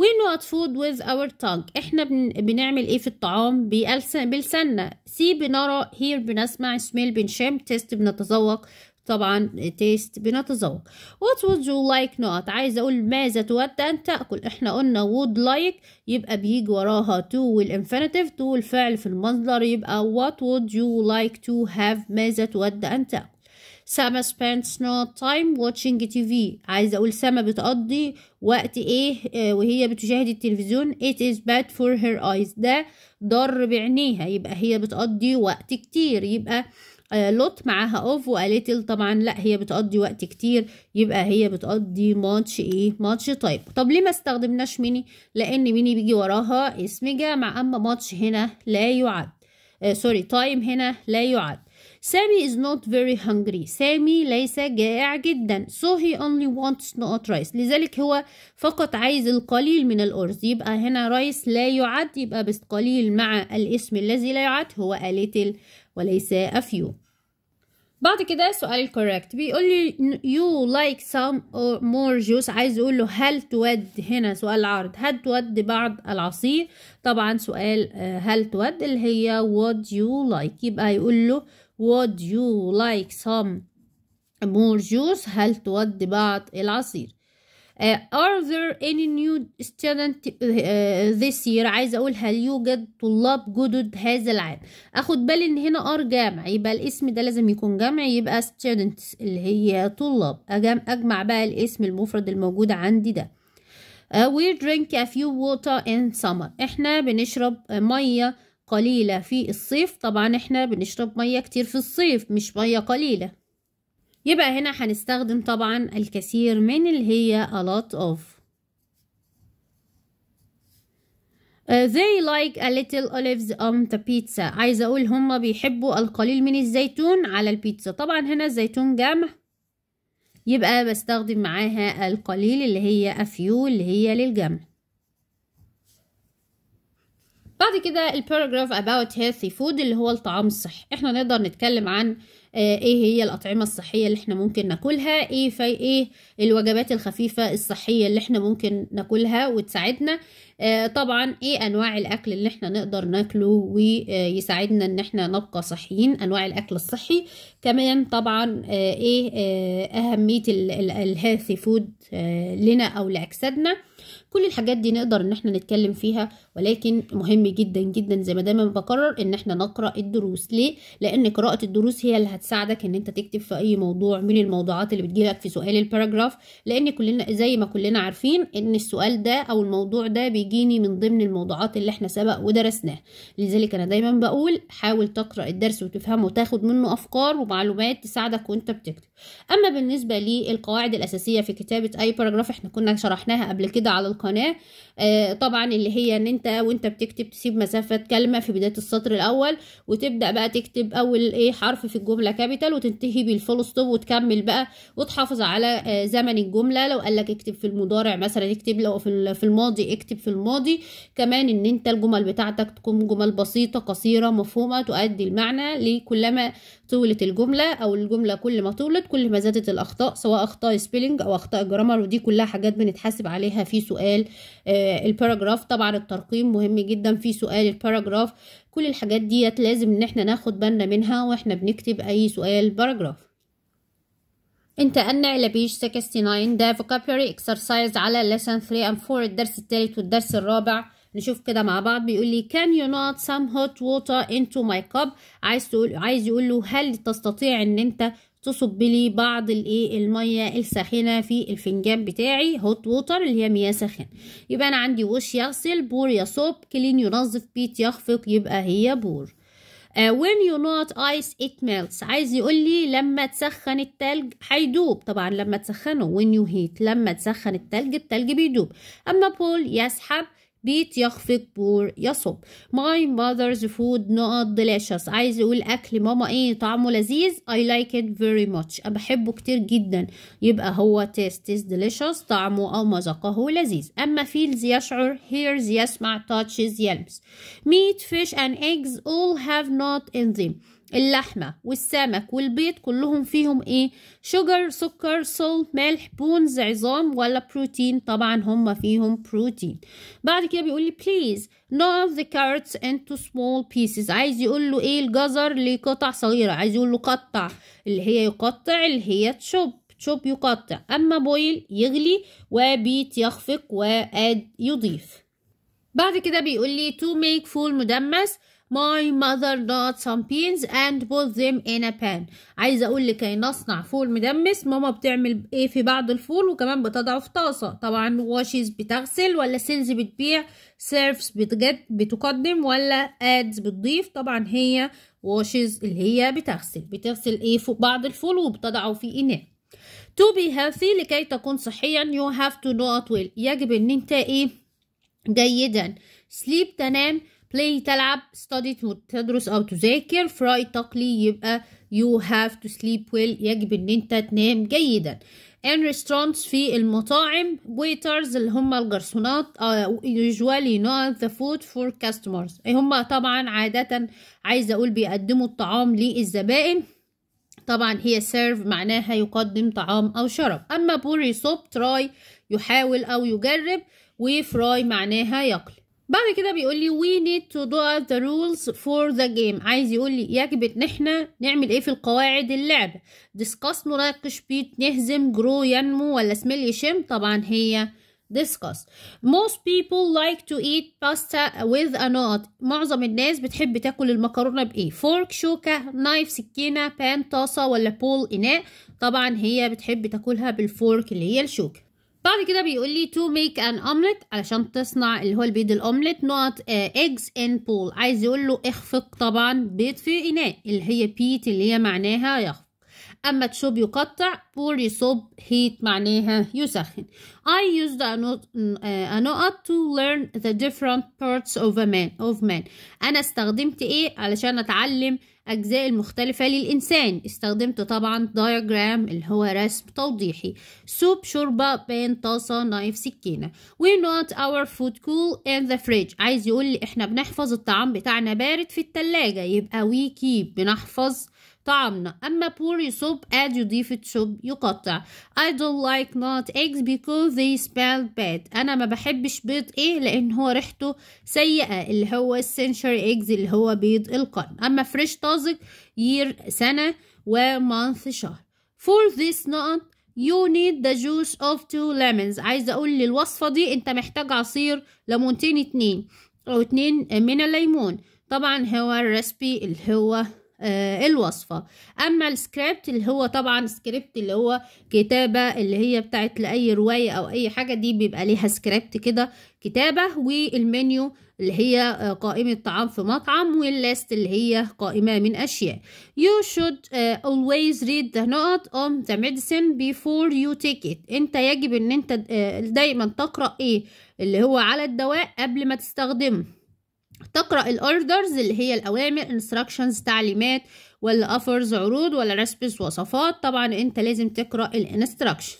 we not food with our tongue احنا بن... بنعمل ايه في الطعام بلساننا سي بنرى هير بنسمع سميل بنشم تيست بنتذوق طبعا تيست بنتذوق what would you like not عايز اقول ماذا تود ان تاكل احنا قلنا would like يبقى بيجي وراها to والانفينيتيف to الفعل في المصدر يبقى what would you like to have ماذا تود ان تاكل سما spends no time watching TV عايز أقول سما بتقضي وقت إيه آه، وهي بتشاهد التلفزيون it is bad for her eyes ده ضر بعينيها يبقى هي بتقضي وقت كتير يبقى آه، لوت معاها اوف وقالتل طبعا لا هي بتقضي وقت كتير يبقى هي بتقضي ماتش ايه ماتش طيب طب ليه ما استخدمناش ميني لان ميني بيجي وراها اسم جامع اما ماتش هنا لا يعد آه سوري تايم هنا لا يعد سامي is not very hungry سامي ليس جائع جدا so he only wants not rice لذلك هو فقط عايز القليل من الأرز يبقى هنا رايس لا يعد يبقى بس قليل مع الاسم الذي لا يعد هو a little وليس a few بعد كده سؤال الكوركت بيقول لي you like some or more juice عايز اقول له هل تود هنا سؤال عرض هل تود بعض العصير طبعا سؤال آه، هل تود اللي هي would you like يبقى يقول له Would you like some more juice هل تود بعض العصير uh, are there any new student uh, this year عايزه اقول هل يوجد طلاب جدد هذا العام اخد بالي ان هنا ار جامع يبقى الاسم ده لازم يكون جمع يبقى students اللي هي طلاب أجمع, اجمع بقى الاسم المفرد الموجود عندي ده uh, we drink a few water in summer احنا بنشرب ميه قليلة في الصيف طبعا احنا بنشرب مية كتير في الصيف مش مية قليلة يبقى هنا هنستخدم طبعا الكثير من اللي هي a lot of uh, they like a little olives on the pizza عايزة أقول هما بيحبوا القليل من الزيتون على البيتزا طبعا هنا الزيتون جمع يبقى بستخدم معاها القليل اللي هي a few اللي هي للجمع بعد كده الباراجراف about healthy food اللي هو الطعام الصحي احنا نقدر نتكلم عن آه، ايه هي الاطعمه الصحيه اللي احنا ممكن ناكلها ايه في ايه الوجبات الخفيفه الصحيه اللي احنا ممكن ناكلها وتساعدنا آه، طبعا ايه انواع الاكل اللي احنا نقدر ناكله ويساعدنا ان احنا نبقى صحيين انواع الاكل الصحي كمان طبعا آه، ايه اهميه الهيلثي فود لنا او لاجسادنا كل الحاجات دي نقدر ان احنا نتكلم فيها ولكن مهم جدا جدا زي ما دايما بكرر ان احنا نقرا الدروس ليه لان قراءه الدروس هي اللي هتساعدك ان انت تكتب في اي موضوع من الموضوعات اللي بتجيلك في سؤال الباراجراف لان كلنا زي ما كلنا عارفين ان السؤال ده او الموضوع ده بيجيني من ضمن الموضوعات اللي احنا سبق ودرسناه لذلك انا دايما بقول حاول تقرا الدرس وتفهمه وتاخد منه افكار ومعلومات تساعدك وانت بتكتب اما بالنسبه للقواعد الاساسيه في كتابه اي باراجراف احنا كنا شرحناها قبل كده على القناة آه، طبعا اللي هي ان انت وانت بتكتب تسيب مسافة كلمة في بداية السطر الاول وتبدأ بقى تكتب اول ايه حرف في الجملة كابيتال وتنتهي بالفول ستوب وتكمل بقى وتحافظ على آه، زمن الجملة لو قالك اكتب في المضارع مثلا اكتب لو في الماضي اكتب في الماضي كمان ان انت الجمل بتاعتك تكون جمل بسيطة قصيرة مفهومة تؤدي المعنى لكلما طولت الجملة أو الجملة كل ما طولت كل ما زادت الأخطاء سواء أخطاء سبيلنج أو أخطاء جرامر ودي كلها حاجات بنتحاسب عليها في سؤال آه الباراجراف طبعا الترقيم مهم جدا في سؤال الباراجراف كل الحاجات ديت لازم إن احنا ناخد بالنا منها واحنا بنكتب أي سؤال باراجراف انتقلنا إلى بيج 69 ده vocabulary exercise على lesson 3 and 4 الدرس الثالث والدرس الرابع نشوف كده مع بعض بيقول لي can you not some hot water into my cup عايز تقول عايز يقول له هل تستطيع ان انت تصب لي بعض الايه الميه الساخنه في الفنجان بتاعي هوت ووتر اللي هي مياه ساخنه يبقى انا عندي وش يغسل بور يصب كلين ينظف بيت يخفق يبقى هي بور Uh, when you not ice it melts عايز يقول لي لما تسخن التلج هيدوب طبعا لما تسخنه when you heat لما تسخن التلج التلج بيدوب اما بول يسحب بيت يخفق بور يصب my mother's food not delicious عايز يقول اكل ماما ايه طعمه لذيذ I like it very much بحبه كتير جدا يبقى هو taste is delicious طعمه او مذاقه لذيذ اما feels يشعر hears يسمع touches يلمس meat fish and eggs all have not in them اللحمة والسمك والبيض كلهم فيهم ايه شوجر سكر سولت ملح بونز عظام ولا بروتين طبعا هم فيهم بروتين بعد كده بيقول لي please knock the carrots into small pieces عايز يقول له ايه الجزر لقطع صغيرة عايز يقول له قطع اللي هي يقطع اللي هي تشوب تشوب يقطع اما بويل يغلي وبيت يخفق واد يضيف بعد كده بيقول لي to make فول مدمس My mother got some beans and put them in a pan عايزة أقول لكي نصنع فول مدمس ماما بتعمل إيه في بعض الفول وكمان بتضعه في طاسة طبعا واشز بتغسل ولا سيلز بتبيع سيرفس بتجد بتقدم ولا ادز بتضيف طبعا هي واشز اللي هي بتغسل بتغسل إيه فوق بعض الفول وبتضعه في إناء to be healthy لكي تكون صحيا you have to know it well يجب ان انت ايه جيدا sleep تنام play تلعب study تدرس أو تذاكر fry تقلي يبقى you have to sleep well يجب إن أنت تنام جيدا in restaurants في المطاعم waiters اللي هم الجرسونات uh, usually not the food for customers إيه، هم طبعا عادة عايزة أقول بيقدموا الطعام للزبائن طبعا هي serve معناها يقدم طعام أو شرب أما بوري سوب try يحاول أو يجرب وفراي معناها يقلي بعد كده بيقول لي we need to do the rules for the game عايز يقول لي يجب ان احنا نعمل ايه في القواعد اللعبة discuss نناقش بيت نهزم grow ينمو ولا smell يشم طبعا هي discuss most people like to eat pasta with a nut معظم الناس بتحب تاكل المكرونة بايه fork شوكة نايف سكينة بان طاسة ولا بول اناء طبعا هي بتحب تاكلها بالفورك اللي هي الشوكة بعد كده بيقول لي to make an omelette علشان تصنع اللي هو البيض الاومليت نقط eggs in pool عايز يقول له اخفق طبعا بيض في اناء اللي هي بيت اللي هي معناها يخفق اما تشوب يقطع pour يصب heat معناها يسخن I used a uh, note, a note to learn the different parts of a man of man انا استخدمت ايه علشان اتعلم الأجزاء المختلفة للإنسان استخدمت طبعا دايجرام اللي هو رسم توضيحي سوب شوربة بين طاسة نايف سكينة We not our food cool in the fridge عايز يقول لي إحنا بنحفظ الطعام بتاعنا بارد في التلاجة يبقى we keep بنحفظ طعمنا أما pour يصب أد يضيف تصب يقطع I don't like not eggs because they smell bad أنا ما بحبش بيض إيه لأن هو ريحته سيئة اللي هو century eggs اللي هو بيض القرن أما فريش طازج year سنة ومانث شهر for this nut You need the juice of two lemons عايزة أقول للوصفة دي أنت محتاج عصير ليمونتين اتنين أو اتنين من الليمون طبعا هو الريسبي اللي هو آه، الوصفة أما السكريبت اللي هو طبعا سكريبت اللي هو كتابة اللي هي بتاعت لأي رواية أو أي حاجة دي بيبقى ليها سكريبت كده كتابة والمنيو اللي هي آه، قائمة طعام في مطعم واللاست اللي هي قائمة من أشياء You should uh, always read the note on the medicine before you take it أنت يجب أن أنت دايما تقرأ إيه اللي هو على الدواء قبل ما تستخدمه تقرأ الاوردرز اللي هي الأوامر instructions تعليمات ولا offers عروض ولا recipes وصفات طبعا انت لازم تقرأ الانستراكشن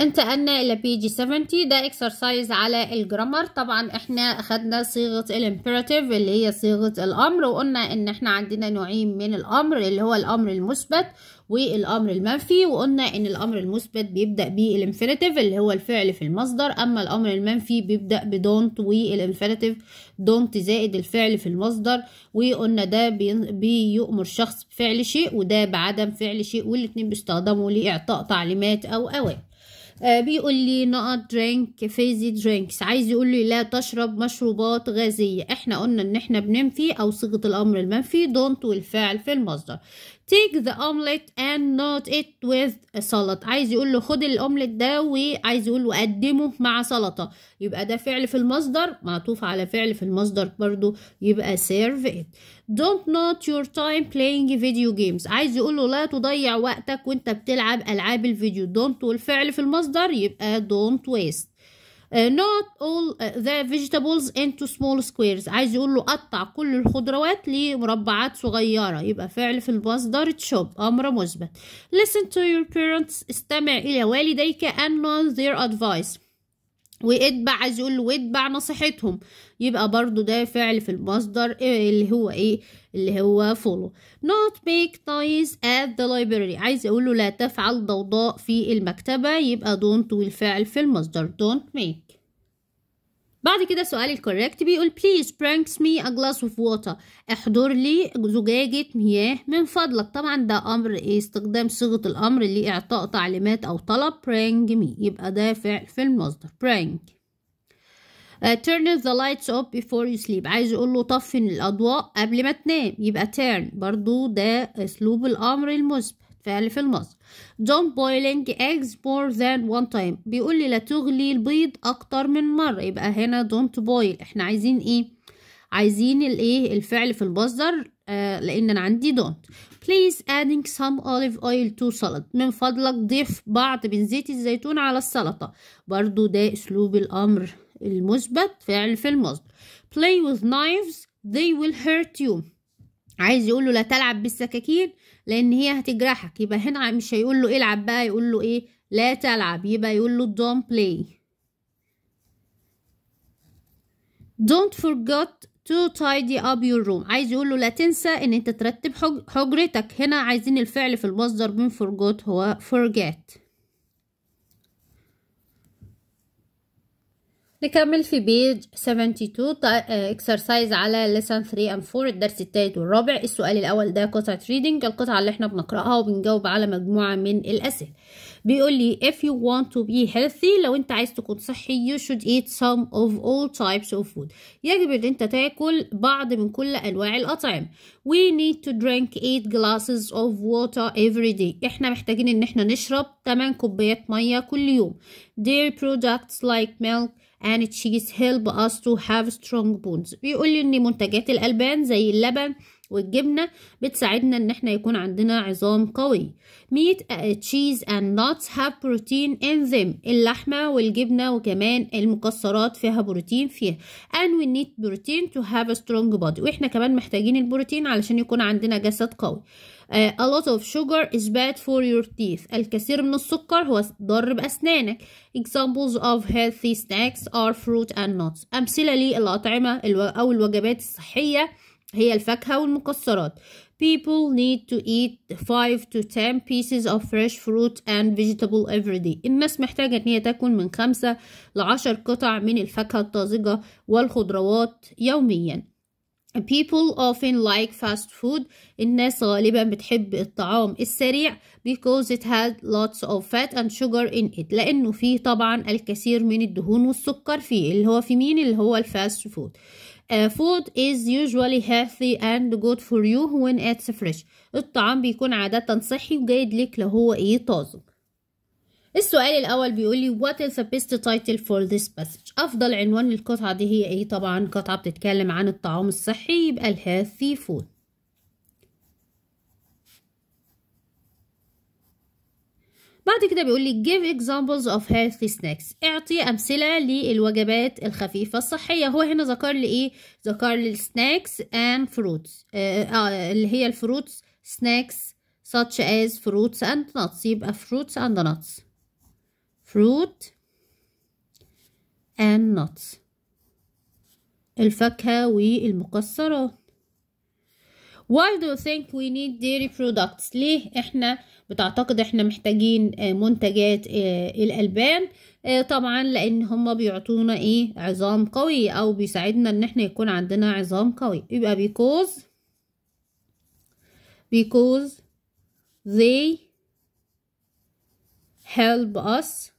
انتقلنا الى جي 70 ده اكسرسايز على الجرامر طبعا احنا اخدنا صيغه الامبيراتيف اللي هي صيغه الامر وقلنا ان احنا عندنا نوعين من الامر اللي هو الامر المثبت والامر المنفي وقلنا ان الامر المثبت بيبدا بالانفينيتيف اللي هو الفعل في المصدر اما الامر المنفي بيبدا بدونت والانفينيتيف دونت زائد الفعل في المصدر وقلنا ده بيؤمر شخص بفعل شيء وده بعدم فعل شيء والاتنين بيستخدموا لاعطاء تعليمات او اوامر آه، بيقول لي نقط درينك فيزي درينكس عايز يقول لي لا تشرب مشروبات غازية احنا قلنا ان احنا بننفي او صيغة الامر المنفي دونت والفعل في المصدر take the omelet and not it with salad عايز يقول له خد الاومليت ده وعايز يقول له قدمه مع سلطه يبقى ده فعل في المصدر معطوف على فعل في المصدر برضو يبقى serve it don't not your time playing video games عايز يقول له لا تضيع وقتك وانت بتلعب العاب الفيديو don't والفعل في المصدر يبقى don't waste Uh, not all uh, the vegetables into small squares عايز يقول له قطع كل الخضروات لمربعات صغيرة يبقى فعل في المصدر تشوب أمر مثبت listen to your parents استمع إلى والديك and learn their advice واتبع عايز يقول له واتبع نصيحتهم يبقى برضو ده فعل في المصدر آه، اللي هو ايه اللي هو follow not make noise at the library عايز اقول له لا تفعل ضوضاء في المكتبة يبقى don't والفعل في المصدر don't make بعد كده سؤالي الكوريكت بيقول بليز برانكس مي ا جلاس اوف ووتر احضر لي زجاجة مياه من فضلك طبعا ده امر استخدام صيغة الامر لاعطاء تعليمات او طلب برانج مي يبقى ده فعل في المصدر برانج Uh, turn the lights off before you sleep عايز اقول له طفن الاضواء قبل ما تنام يبقى turn برضو ده اسلوب الامر المثبت فعل في الماضي don't boiling eggs more than one time بيقول لي لا تغلي البيض اكتر من مرة يبقى هنا don't boil احنا عايزين ايه عايزين الايه الفعل في المصدر آه لان انا عندي don't please adding some olive oil to salad من فضلك ضيف بعض من زيت الزيتون على السلطة برضو ده اسلوب الامر المثبت فعل في المصدر play with knives they will hurt you عايز يقول له لا تلعب بالسكاكين لان هي هتجرحك يبقى هنا مش هيقول له العب بقى يقول له ايه لا تلعب يبقى يقول له don't play don't forget to tidy up your room عايز يقول له لا تنسى ان انت ترتب حجرتك هنا عايزين الفعل في المصدر من forgot هو forget نكمل في بيج 72 اكسرسايز على لسان 3 and 4 الدرس الثالث والرابع السؤال الاول ده قطعه ريدنج القطعه اللي احنا بنقراها وبنجاوب على مجموعه من الاسئله بيقول لي if you want to be healthy لو انت عايز تكون صحي you should eat some of all types of food يجب ان انت تاكل بعض من كل انواع الاطعمه we need to drink 8 glasses of water every day احنا محتاجين ان احنا نشرب 8 كوبايات ميه كل يوم dairy products like milk and cheese help us to have strong bones بيقول لي ان منتجات الالبان زي اللبن والجبنة بتساعدنا ان احنا يكون عندنا عظام قوي meat آه، cheese and nuts have protein in them اللحمة والجبنة وكمان المكسرات فيها بروتين فيها and we need protein to have a strong body واحنا كمان محتاجين البروتين علشان يكون عندنا جسد قوي آه، a lot of sugar is bad for your teeth الكثير من السكر هو ضار بأسنانك examples of healthy snacks are fruit and nuts أمثلة للأطعمة أو الوجبات الصحية هي الفاكهة والمكسرات people need to eat 5 to 10 pieces of fresh fruit and vegetable every day الناس محتاجة ان هي تاكل من 5 ل 10 قطع من الفاكهة الطازجة والخضروات يوميا People often like fast food الناس غالبا بتحب الطعام السريع because it had lots of fat and sugar in it لأنه فيه طبعا الكثير من الدهون والسكر فيه اللي هو في مين اللي هو الفاست فود Uh, food is usually healthy and good for you when it's fresh الطعام بيكون عادة صحي وجيد لك لو هو ايه طازج السؤال الاول بيقول لي what is the best title for this passage افضل عنوان للقطعه دي هي ايه طبعا قطعه بتتكلم عن الطعام الصحي يبقى الهيلثي فود بعد كده بيقول لي give examples of healthy snacks اعطي امثله للوجبات الخفيفه الصحيه هو هنا ذكر لي ايه ذكر لي snacks and fruits آه, آه، اللي هي الفروتس snacks such as fruits and nuts يبقى fruits and nuts fruit and nuts الفاكهة والمكسرات Why do you think we need dairy products? ليه احنا بتعتقد احنا محتاجين آه، منتجات آه، الألبان؟ آه، طبعا لأن هما بيعطونا ايه عظام قوي أو بيساعدنا ان احنا يكون عندنا عظام قوي يبقى because because they help us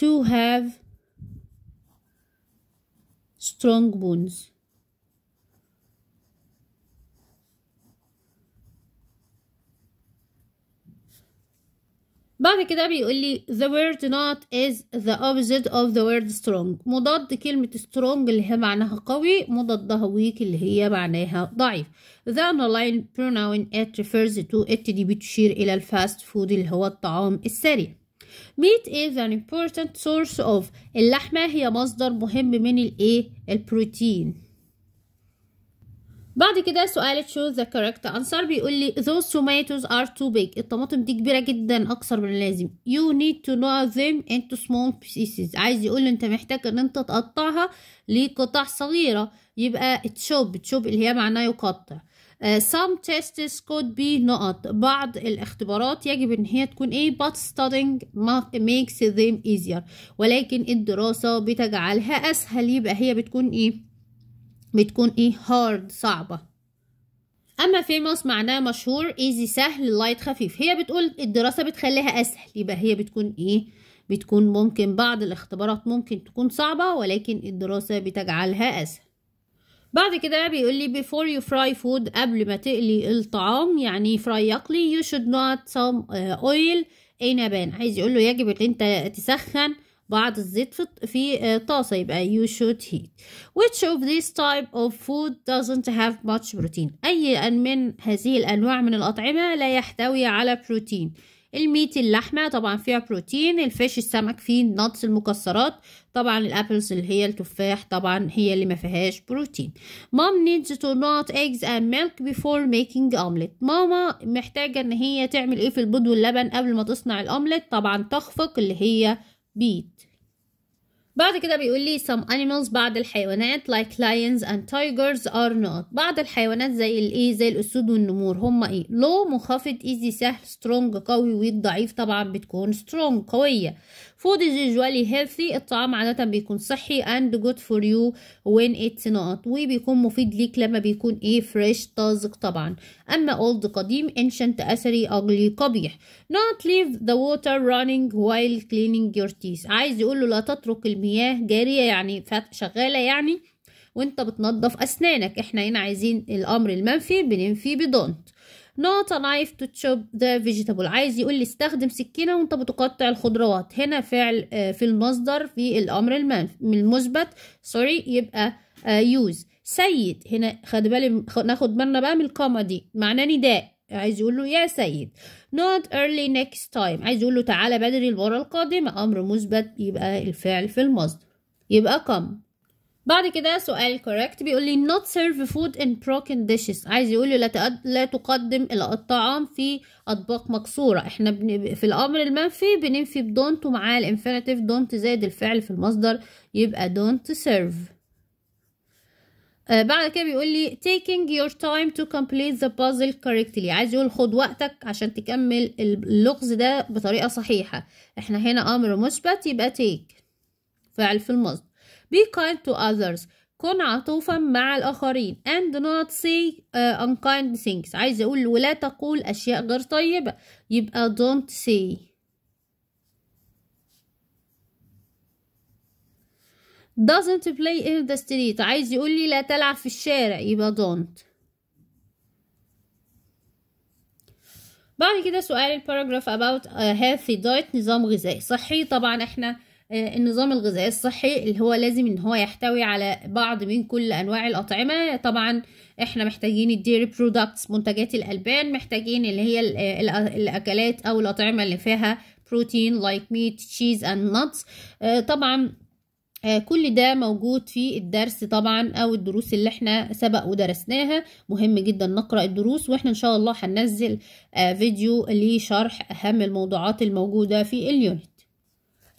to have strong bones بعد كده بيقول لي the word not is the opposite of the word strong مضاد كلمة strong اللي هي معناها قوي مضادها weak اللي هي معناها ضعيف the underlying pronoun it refers to it دي بتشير إلى الفاست فود اللي هو الطعام السريع meat is an important source of اللحمة هي مصدر مهم من الايه البروتين بعد كده سؤال choose ذا كاركت انسر بيقول لي those tomatoes are too big الطماطم دي كبيرة جدا أكثر من اللازم you need to know them into small pieces عايز يقول انت محتاج ان انت تقطعها لقطع صغيرة يبقى تشوب تشوب اللي هي معناه يقطع Uh, some tests could be نقط بعض الاختبارات يجب ان هي تكون ايه but studying makes them easier ولكن الدراسة بتجعلها اسهل يبقى هي بتكون ايه بتكون ايه hard صعبة اما famous معناه مشهور easy سهل light خفيف هي بتقول الدراسة بتخليها اسهل يبقى هي بتكون ايه بتكون ممكن بعض الاختبارات ممكن تكون صعبة ولكن الدراسة بتجعلها اسهل بعد كده بيقول لي before you fry food قبل ما تقلي الطعام يعني فراي يقلي you should not some uh, oil in a pan عايز يقول له يجب ان انت تسخن بعض الزيت في uh, طاسة يبقى you should heat which of this type of food doesn't have much protein أي من هذه الأنواع من الأطعمة لا يحتوي على بروتين الميت اللحمة طبعا فيها بروتين الفيش السمك فيه نطس المكسرات طبعا الابلز اللي هي التفاح طبعا هي اللي ما فيهاش بروتين مام needs to نوت eggs and milk before making omelet ماما محتاجة ان هي تعمل ايه في البيض واللبن قبل ما تصنع الاومليت طبعا تخفق اللي هي بيت بعد كده بيقول لي some animals بعض الحيوانات like lions and tigers are not بعض الحيوانات زي الايه زي الاسود والنمور هم ايه low منخفض easy سهل strong قوي weak ضعيف طبعا بتكون strong قوية food is usually healthy الطعام عادة بيكون صحي and good for you when it's not وبيكون مفيد ليك لما بيكون ايه fresh طازج طبعا اما old قديم ancient اثري ugly قبيح not leave the water running while cleaning your teeth عايز يقول له لا تترك المياه جارية يعني شغالة يعني وانت بتنظف اسنانك احنا هنا عايزين الامر المنفي بننفي بدونت a knife to chop the vegetable عايز يقول لي استخدم سكينه وانت بتقطع الخضروات هنا فعل آه، في المصدر في الامر المثبت سوري يبقى يوز آه، سيد هنا خد بالي ناخد بالنا بقى من القامة دي معناه نداء عايز يقول له يا سيد not early next time عايز يقول له تعالى بدري المره القادمه امر مثبت يبقى الفعل في المصدر يبقى come بعد كده سؤال correct بيقول لي not serve food in broken dishes عايز يقول لي لا, تقد... لا تقدم الطعام في اطباق مكسوره احنا بن... في الامر المنفي بننفي بدونت ومعاه الانفينيتيف دونت زائد الفعل في المصدر يبقى don't serve آه بعد كده بيقول لي taking your time to complete the puzzle correctly عايز يقول خد وقتك عشان تكمل اللغز ده بطريقه صحيحه احنا هنا امر مثبت يبقى take فعل في المصدر Be kind to others كن عطوفا مع الآخرين and not say uh, unkind things عايز أقول ولا تقول أشياء غير طيبة يبقى don't say doesn't play in the street عايز يقول لي لا تلعب في الشارع يبقى don't بعد كده سؤال الباراجراف about a healthy diet نظام غذائي صحي طبعا احنا آه، النظام الغذائي الصحي اللي هو لازم ان هو يحتوي على بعض من كل انواع الاطعمه طبعا احنا محتاجين الديري برودكتس منتجات الالبان محتاجين اللي هي آه، الاكلات او الاطعمه اللي فيها بروتين لايك ميت تشيز اند نتس طبعا آه، كل ده موجود في الدرس طبعا او الدروس اللي احنا سبق ودرسناها مهم جدا نقرا الدروس واحنا ان شاء الله هننزل فيديو لشرح اهم الموضوعات الموجوده في اليونت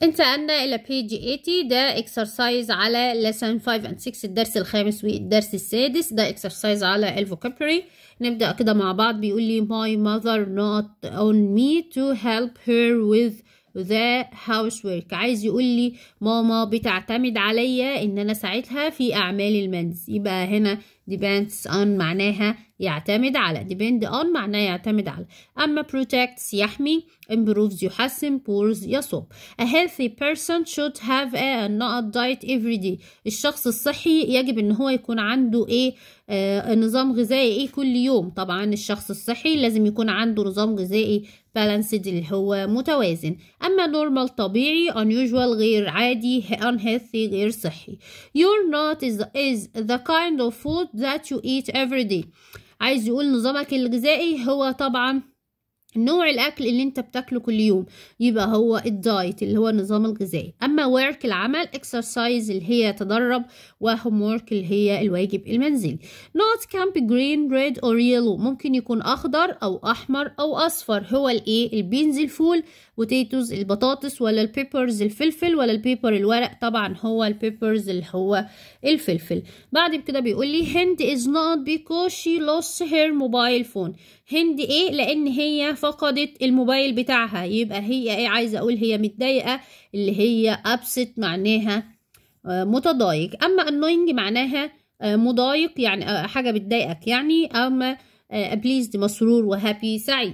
انتقلنا الى بيج 80 ده اكسرسايز على لسن 5 and 6 الدرس الخامس والدرس السادس ده اكسرسايز على الفوكابري نبدأ كده مع بعض بيقول لي my mother not on me to help her with ذا هاوس ورك عايز يقول لي ماما بتعتمد عليا ان انا ساعدها في اعمال المنزل يبقى هنا depends on معناها يعتمد على depend on معناه يعتمد على أما protects يحمي improves يحسن pours يصب a healthy person should have a not diet every day الشخص الصحي يجب ان هو يكون عنده ايه آه نظام غذائي ايه كل يوم طبعا الشخص الصحي لازم يكون عنده نظام غذائي balanced اللي هو متوازن اما normal طبيعي unusual غير عادي unhealthy غير صحي your not is, is the kind of food that you eat every day عايز يقول نظامك الغذائي هو طبعا نوع الاكل اللي انت بتاكله كل يوم يبقى هو الدايت اللي هو النظام الغذائي اما ورك العمل اكسرسايز اللي هي تدرب وهوم ورك اللي هي الواجب المنزلي نوت كامب جرين ريد اور يلو ممكن يكون اخضر او احمر او اصفر هو الايه البينز الفول بوتيتوز البطاطس ولا البيبرز الفلفل ولا البيبر الورق طبعا هو البيبرز اللي هو الفلفل بعد كده بيقول لي هند از نوت بيكوز شي لوست هير موبايل فون هند ايه لان هي فقدت الموبايل بتاعها يبقى هي ايه عايزه اقول هي متضايقه اللي هي ابست معناها آه، متضايق اما annoying معناها آه، مضايق يعني آه، حاجه بتضايقك يعني اما بليز مسرور وهابي سعيد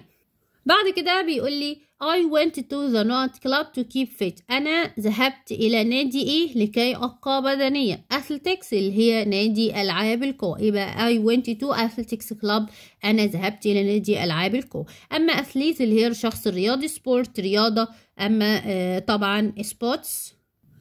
بعد كده بيقول لي I went to the night club to keep fit أنا ذهبت إلى نادي إيه لكي أبقى بدنية athletics اللي هي نادي ألعاب القوى يبقى I went to athletics club أنا ذهبت إلى نادي ألعاب القوى أما athlete اللي هي الشخص الرياضي sport رياضة أما آه طبعا sports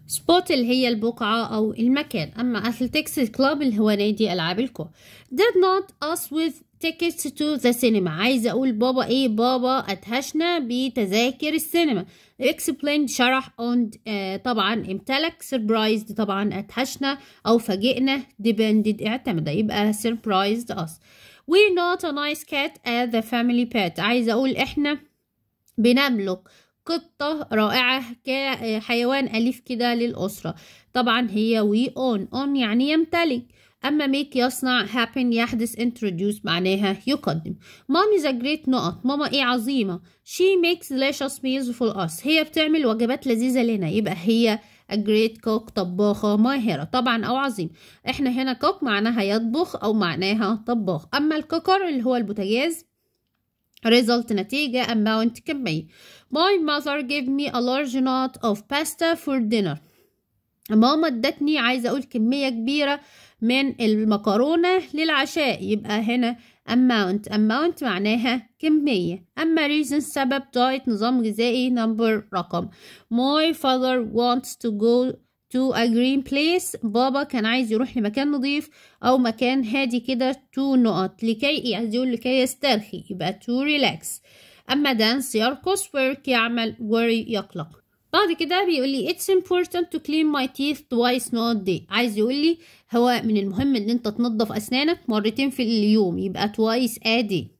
سبوت اللي هي البقعة أو المكان أما أثلتكس كلاب اللي هو نادي ألعاب القوى did not us with تيكتس تو ذا سينما عايزه اقول بابا ايه بابا ادهشنا بتذاكر السينما اكسبلين شرح and آه طبعا امتلك surprised طبعا ادهشنا او فاجئنا ديبندد اعتمد يبقى surprised اس we're not a nice cat as the family pet عايزه اقول احنا بنملك قطة رائعة كحيوان آه، أليف كده للأسرة طبعا هي we own own يعني يمتلك أما make يصنع happen يحدث introduce معناها يقدم mom is a great نقط ماما إيه عظيمة she makes delicious meals for us هي بتعمل وجبات لذيذة لنا يبقى هي a great cook طباخة ماهرة طبعا أو عظيم إحنا هنا cook معناها يطبخ أو معناها طباخ أما الكوكر اللي هو البوتاجاز result نتيجة amount كمية my mother gave me a large knot of pasta for dinner ماما ادتني عايزة أقول كمية كبيرة من المكرونة للعشاء يبقى هنا amount amount معناها كمية أما reason سبب diet نظام غذائي number رقم my father wants to go to a green place بابا كان عايز يروح لمكان نظيف أو مكان هادي كده to نقط لكي يقول لكي يسترخي يبقى to relax أما dance يرقص work يعمل worry يقلق بعد كده بيقول لي it's important to clean my teeth twice not day عايز يقول لي هو من المهم ان انت تنظف اسنانك مرتين في اليوم يبقى توايس ادي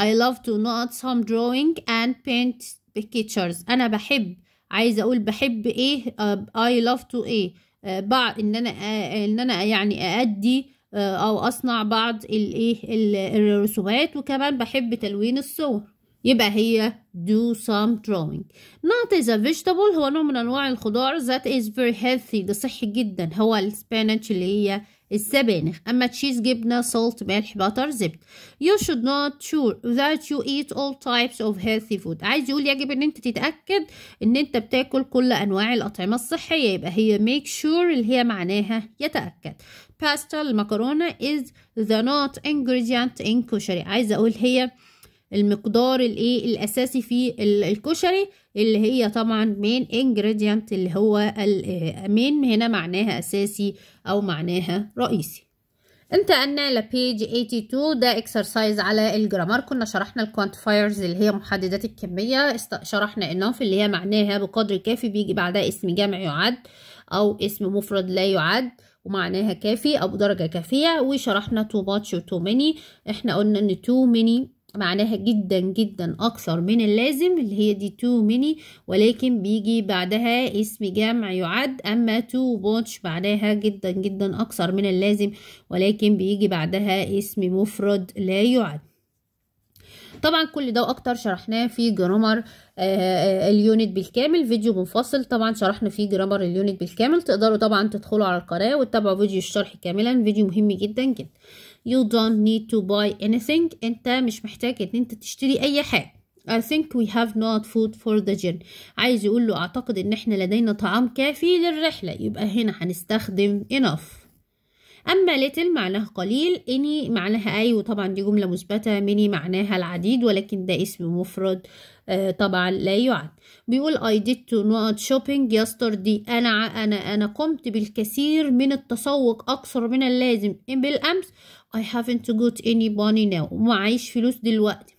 I love to not some drawing and paint pictures انا بحب عايزه اقول بحب ايه آه، I love to ايه آه، بعض ان انا آه، ان انا يعني اادي او اصنع بعض الايه الرسومات وكمان بحب تلوين الصور يبقى هي do some drawing not is a vegetable هو نوع من أنواع الخضار that is very healthy ده صحي جدا هو السبانيتش اللي هي السبانخ أما تشيز جبنة salt ملح بطر زبد you should not sure that you eat all types of healthy food عايز يقول يجب أن أنت تتأكد أن أنت بتاكل كل أنواع الأطعمة الصحية يبقى هي make sure اللي هي معناها يتأكد pasta المكرونة is the not ingredient in كشري عايزة أقول هي المقدار الايه الاساسي في الكشري اللي هي طبعا مين انجريدينت اللي هو مين آه، هنا معناها اساسي او معناها رئيسي انتقلنا لبيج 82 ده اكسرسايز على الجرامر كنا شرحنا الكوانتيفايرز اللي هي محددات الكميه شرحنا في اللي هي معناها بقدر كافي بيجي بعدها اسم جمع يعد او اسم مفرد لا يعد ومعناها كافي او درجه كافيه وشرحنا تو ماتش وتو many احنا قلنا ان تو many معناها جدا جدا أكثر من اللازم اللي هي دي تو ميني ولكن بيجي بعدها اسم جمع يعد أما تو much معناها جدا جدا أكثر من اللازم ولكن بيجي بعدها اسم مفرد لا يعد طبعا كل ده واكتر شرحناه في جرامر آه، آه، اليونت بالكامل فيديو منفصل طبعا شرحنا فيه جرامر اليونت بالكامل تقدروا طبعا تدخلوا على القناه وتتابعوا فيديو الشرح كاملا فيديو مهم جدا جدا you don't need to buy anything انت مش محتاج ان انت تشتري اي حاجة I think we have not food for the journey عايز يقول له اعتقد ان احنا لدينا طعام كافي للرحلة يبقى هنا هنستخدم enough أما little معناه قليل any معناها أي وطبعا دي جملة مثبتة many معناها العديد ولكن ده اسم مفرد آه طبعا لا يعد بيقول I did to not shopping yesterday أنا أنا أنا قمت بالكثير من التسوق أكثر من اللازم بالأمس I haven't got any money now ومعيش فلوس دلوقتي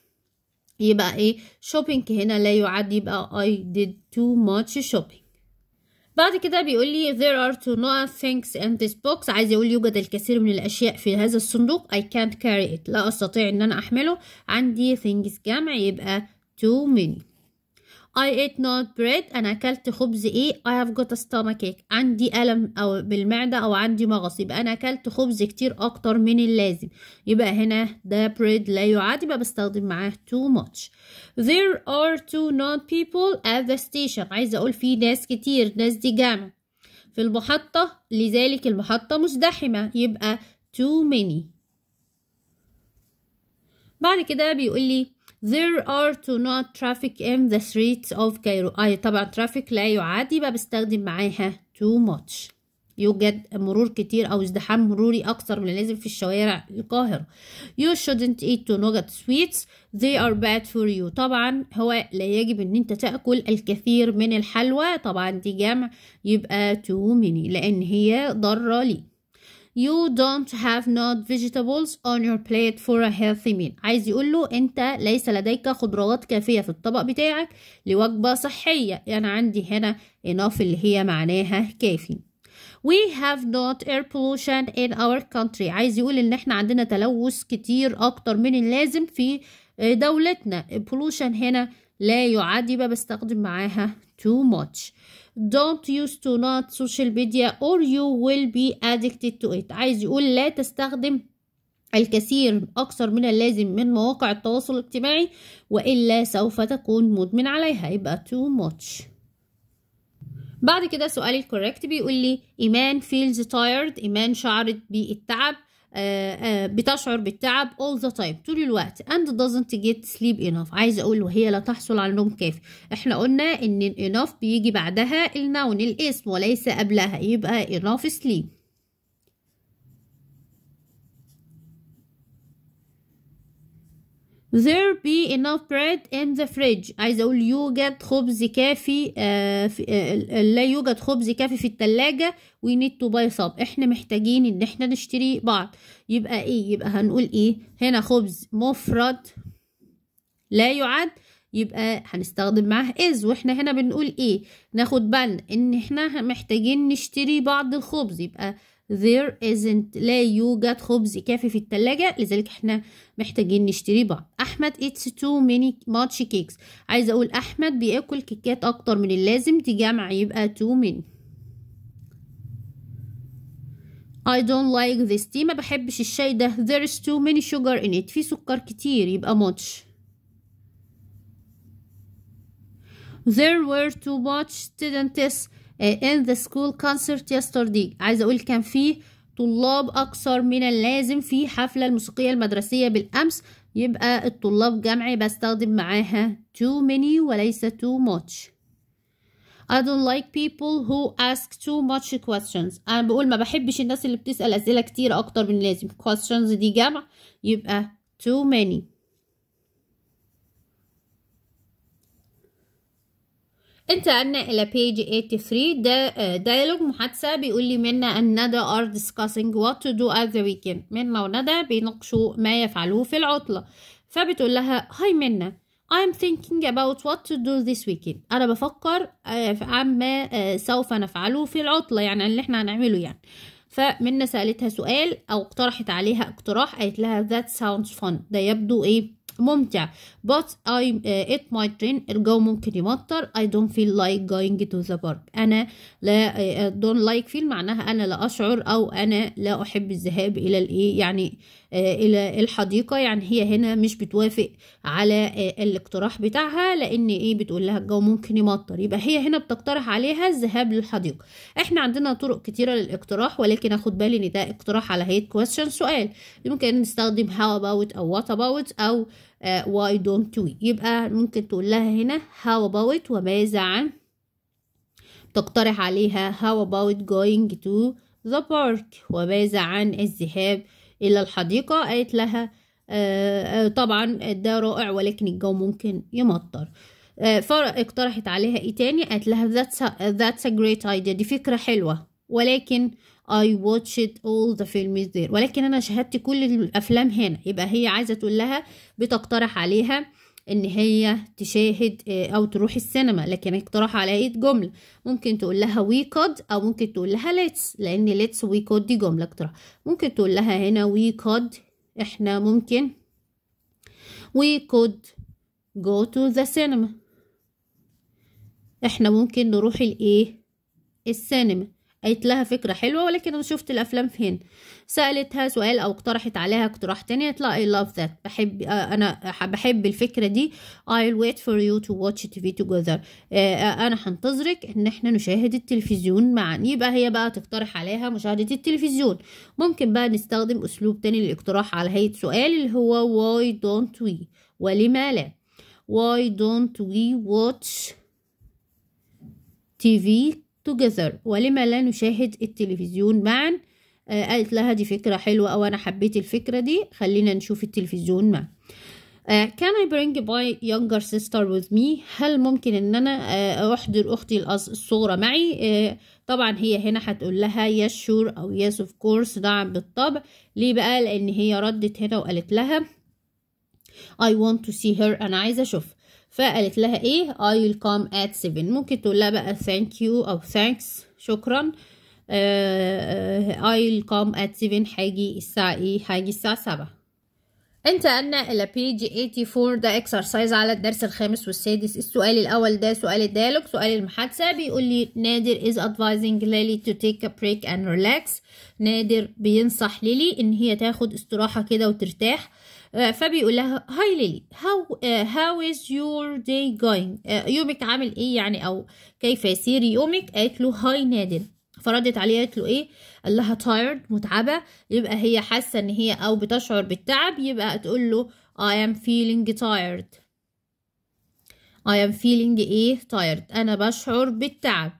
يبقى ايه shopping هنا لا يعد يبقى I did too much shopping بعد كده بيقول لي there are two not things in this box عايز يقول يوجد الكثير من الاشياء في هذا الصندوق I can't carry it لا استطيع ان انا احمله عندي things جمع يبقى too many I ate not bread أنا أكلت خبز إيه I have got a stomach ache عندي ألم أو بالمعدة أو عندي مغص يبقى أنا أكلت خبز كتير أكتر من اللازم يبقى هنا the bread لا يعاد يبقى بستخدم معاه too much there are two not people at the station عايزة أقول في ناس كتير ناس دي جامعة في المحطة لذلك المحطة مزدحمة يبقى too many بعد كده بيقول لي there are to not traffic in the streets of Cairo أي طبعا traffic لا يعاد يبقى بستخدم معاها too much يوجد مرور كتير أو ازدحام مروري أكتر من اللازم في الشوارع القاهرة you shouldn't eat too much sweets they are bad for you طبعا هو لا يجب أن أنت تأكل الكثير من الحلوى طبعا دي جمع يبقى too many لأن هي ضارة ليك you don't have not vegetables on your plate for a healthy meal عايز يقول له انت ليس لديك خضروات كافية في الطبق بتاعك لوجبة صحية يعني انا عندي هنا enough اللي هي معناها كافي We have not air pollution in our country عايز يقول ان احنا عندنا تلوث كتير اكتر من اللازم في دولتنا pollution هنا لا يعادي بستخدم معاها too much don't use to not social media or you will be addicted to it عايز يقول لا تستخدم الكثير أكثر من اللازم من مواقع التواصل الاجتماعي وإلا سوف تكون مدمن عليها يبقى too much بعد كده سؤالي الكوريكت بيقول لي إيمان feels tired إيمان شعرت بالتعب آه، آه، بتشعر بالتعب all the time طول الوقت and doesn't get sleep enough عايز اقول وهي لا تحصل على نوم كافي احنا قلنا ان enough بيجي بعدها الناون الاسم وليس قبلها يبقى enough sleep there be enough bread in the fridge عايزه اقول يوجد خبز كافي آه، في آه، لا يوجد خبز كافي في التلاجة we need to buy some احنا محتاجين ان احنا نشتري بعض يبقى ايه يبقى هنقول ايه هنا خبز مفرد لا يعد يبقى هنستخدم معاه is واحنا هنا بنقول ايه ناخد بالنا ان احنا محتاجين نشتري بعض الخبز يبقى there isn't لا يوجد خبز كافي في التلاجة لذلك احنا محتاجين نشتري بعض أحمد eats too many much cakes عايز أقول أحمد بياكل كيكات أكتر من اللازم دي جمع يبقى too many I don't like this tea ما بحبش الشاي ده there is too many sugar in it في سكر كتير يبقى much there were too much students آه، in the school concert yesterday عايزة أقول كان فيه طلاب أكثر من اللازم في حفلة الموسيقية المدرسية بالأمس يبقى الطلاب جمعي بستخدم معاها too many وليس too much I don't like people who ask too much questions أنا بقول ما بحبش الناس اللي بتسأل أسئلة كتير أكتر من لازم questions دي جمع يبقى too many انتقلنا الى بيج 83 ده دايلوج آه، محادثه بيقول لي منا ندى are discussing what to do at the weekend منا وندى بيناقشوا ما يفعلوه في العطله فبتقول لها هاي منى I'm thinking about what to do this weekend أنا بفكر آه، عما آه، سوف نفعله في العطلة يعني اللي احنا هنعمله يعني فمنا سألتها سؤال أو اقترحت عليها اقتراح قالت لها that sounds fun ده يبدو إيه ممتع but I uh, it might rain الجو ممكن يمطر I don't feel like going to the park أنا لا uh, don't like feel معناها أنا لا أشعر أو أنا لا أحب الذهاب إلى الإيه يعني uh, آه، الى الحديقه يعني هي هنا مش بتوافق على آه، الاقتراح بتاعها لان ايه بتقول لها الجو ممكن يمطر يبقى هي هنا بتقترح عليها الذهاب للحديقه احنا عندنا طرق كتيره للاقتراح ولكن اخد بالي ان ده اقتراح على هيئه كويستشن سؤال ممكن نستخدم هاو اباوت او وات اباوت او واي دونت وي يبقى ممكن تقول لها هنا هاو اباوت وماذا عن تقترح عليها هاو اباوت جوينج تو ذا بارك وماذا عن الذهاب إلى الحديقة قالت لها آه، آه، طبعا ده رائع ولكن الجو ممكن يمطر آه، فاقترحت عليها ايه تاني قالت لها that's a, that's a great idea دي فكرة حلوة ولكن I watched all the films there ولكن أنا شاهدت كل الأفلام هنا يبقى هي عايزة تقول لها بتقترح عليها ان هي تشاهد آه، او تروح السينما لكن اقترح ايه جمله ممكن تقول لها وي كود او ممكن تقول لها ليتس لان let's وي كود دي جمله اقتراح ممكن تقول لها هنا وي كود احنا ممكن وي كود جو تو ذا سينما احنا ممكن نروح الايه السينما قالت لها فكرة حلوة ولكن أنا شفت الأفلام فين سألتها سؤال أو اقترحت عليها اقتراح تاني قالت لها I love that بحب آه، أنا بحب الفكرة دي I'll wait for you to watch TV together آه، آه، أنا هنتظرك إن إحنا نشاهد التلفزيون معا يبقى هي بقى تقترح عليها مشاهدة التلفزيون ممكن بقى نستخدم أسلوب تاني للاقتراح على هيئة سؤال اللي هو why don't we ولما لا why don't we watch TV together ولما لا نشاهد التلفزيون معا آه قالت لها دي فكرة حلوة أو أنا حبيت الفكرة دي خلينا نشوف التلفزيون معا آه، can I bring my younger sister with me هل ممكن ان انا آه، احضر اختي الصغرى معي آه، طبعا هي هنا هتقول لها yes sure او yes of course نعم بالطبع ليه بقى لان هي ردت هنا وقالت لها I want to see her أنا عايزة أشوفها فقالت لها ايه I will come at 7 ممكن تقول لها بقى thank you او thanks شكرا I'll come at 7 هاجي الساعة ايه هاجي الساعة 7 انتقلنا الى page 84 ده اكسرسايز على الدرس الخامس والسادس السؤال الاول ده سؤال الديالوج سؤال المحادثه بيقول لي نادر is advising ليلي to take a break and relax نادر بينصح ليلي ان هي تاخد استراحه كده وترتاح آه، فبيقول لها هاي ليلي هاو هاو از يور داي جوينج يومك عامل ايه يعني او كيف يسير يومك قالت له هاي نادر فردت عليه قالت له ايه قال لها تايرد متعبه يبقى هي حاسه ان هي او بتشعر بالتعب يبقى تقول له اي ام فيلينج تايرد اي ام فيلينج ايه تايرد انا بشعر بالتعب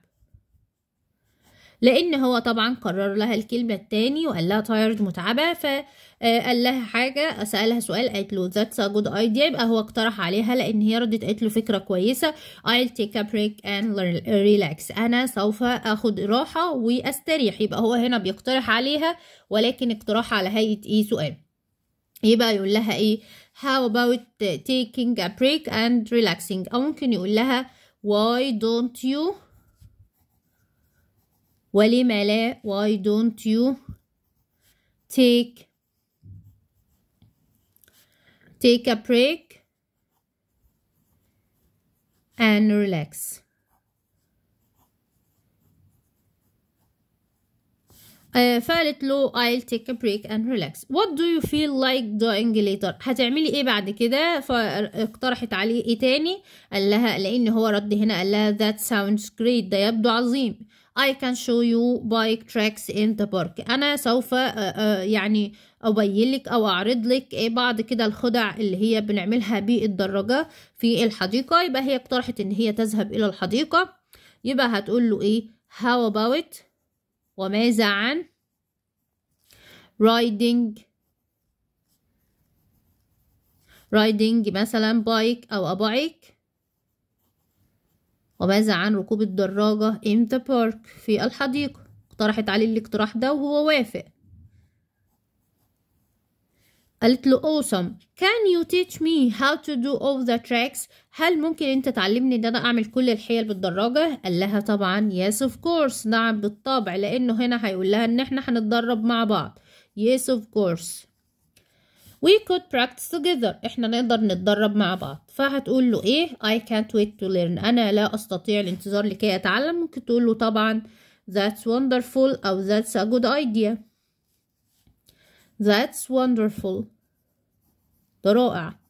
لان هو طبعا قرر لها الكلمه التاني وقال لها تايرد متعبه ف آه، قال لها حاجة سألها سؤال قالت له that's a good idea يبقى هو اقترح عليها لأن هي ردت قالت له فكرة كويسة I'll take a break and relax أنا سوف أخد راحة وأستريح يبقى هو هنا بيقترح عليها ولكن اقتراح على هيئة إيه سؤال يبقى يقول لها إيه how about taking a break and relaxing أو ممكن يقول لها why don't you ولما لا why don't you take take a break and relax فقالت له I'll take a break and relax what do you feel like doing later هتعملي ايه بعد كده فاقترحت عليه ايه تاني قال لها لان هو رد هنا قال لها that sounds great ده يبدو عظيم I can show you bike tracks in the park أنا سوف آه، آه، يعني أبين لك أو أعرض لك إيه بعض كده الخدع اللي هي بنعملها بالدراجة في الحديقة يبقى هي اقترحت إن هي تذهب إلى الحديقة يبقى هتقول له إيه how about وماذا عن riding riding مثلا بايك أو أبايك وماذا عن ركوب الدراجة امتى بارك في الحديقة اقترحت عليه الاقتراح ده وهو وافق قالت له اوسم can you teach me how to do all the تراكس هل ممكن انت تعلمني ان انا اعمل كل الحيل بالدراجة قال لها طبعا yes of course نعم بالطبع لانه هنا هيقول لها ان احنا هنتدرب مع بعض yes of course we could practice together احنا نقدر نتدرب مع بعض فهتقول له ايه I can't wait to learn انا لا استطيع الانتظار لكي اتعلم ممكن تقول له طبعا that's wonderful او that's a good idea that's wonderful ده رائع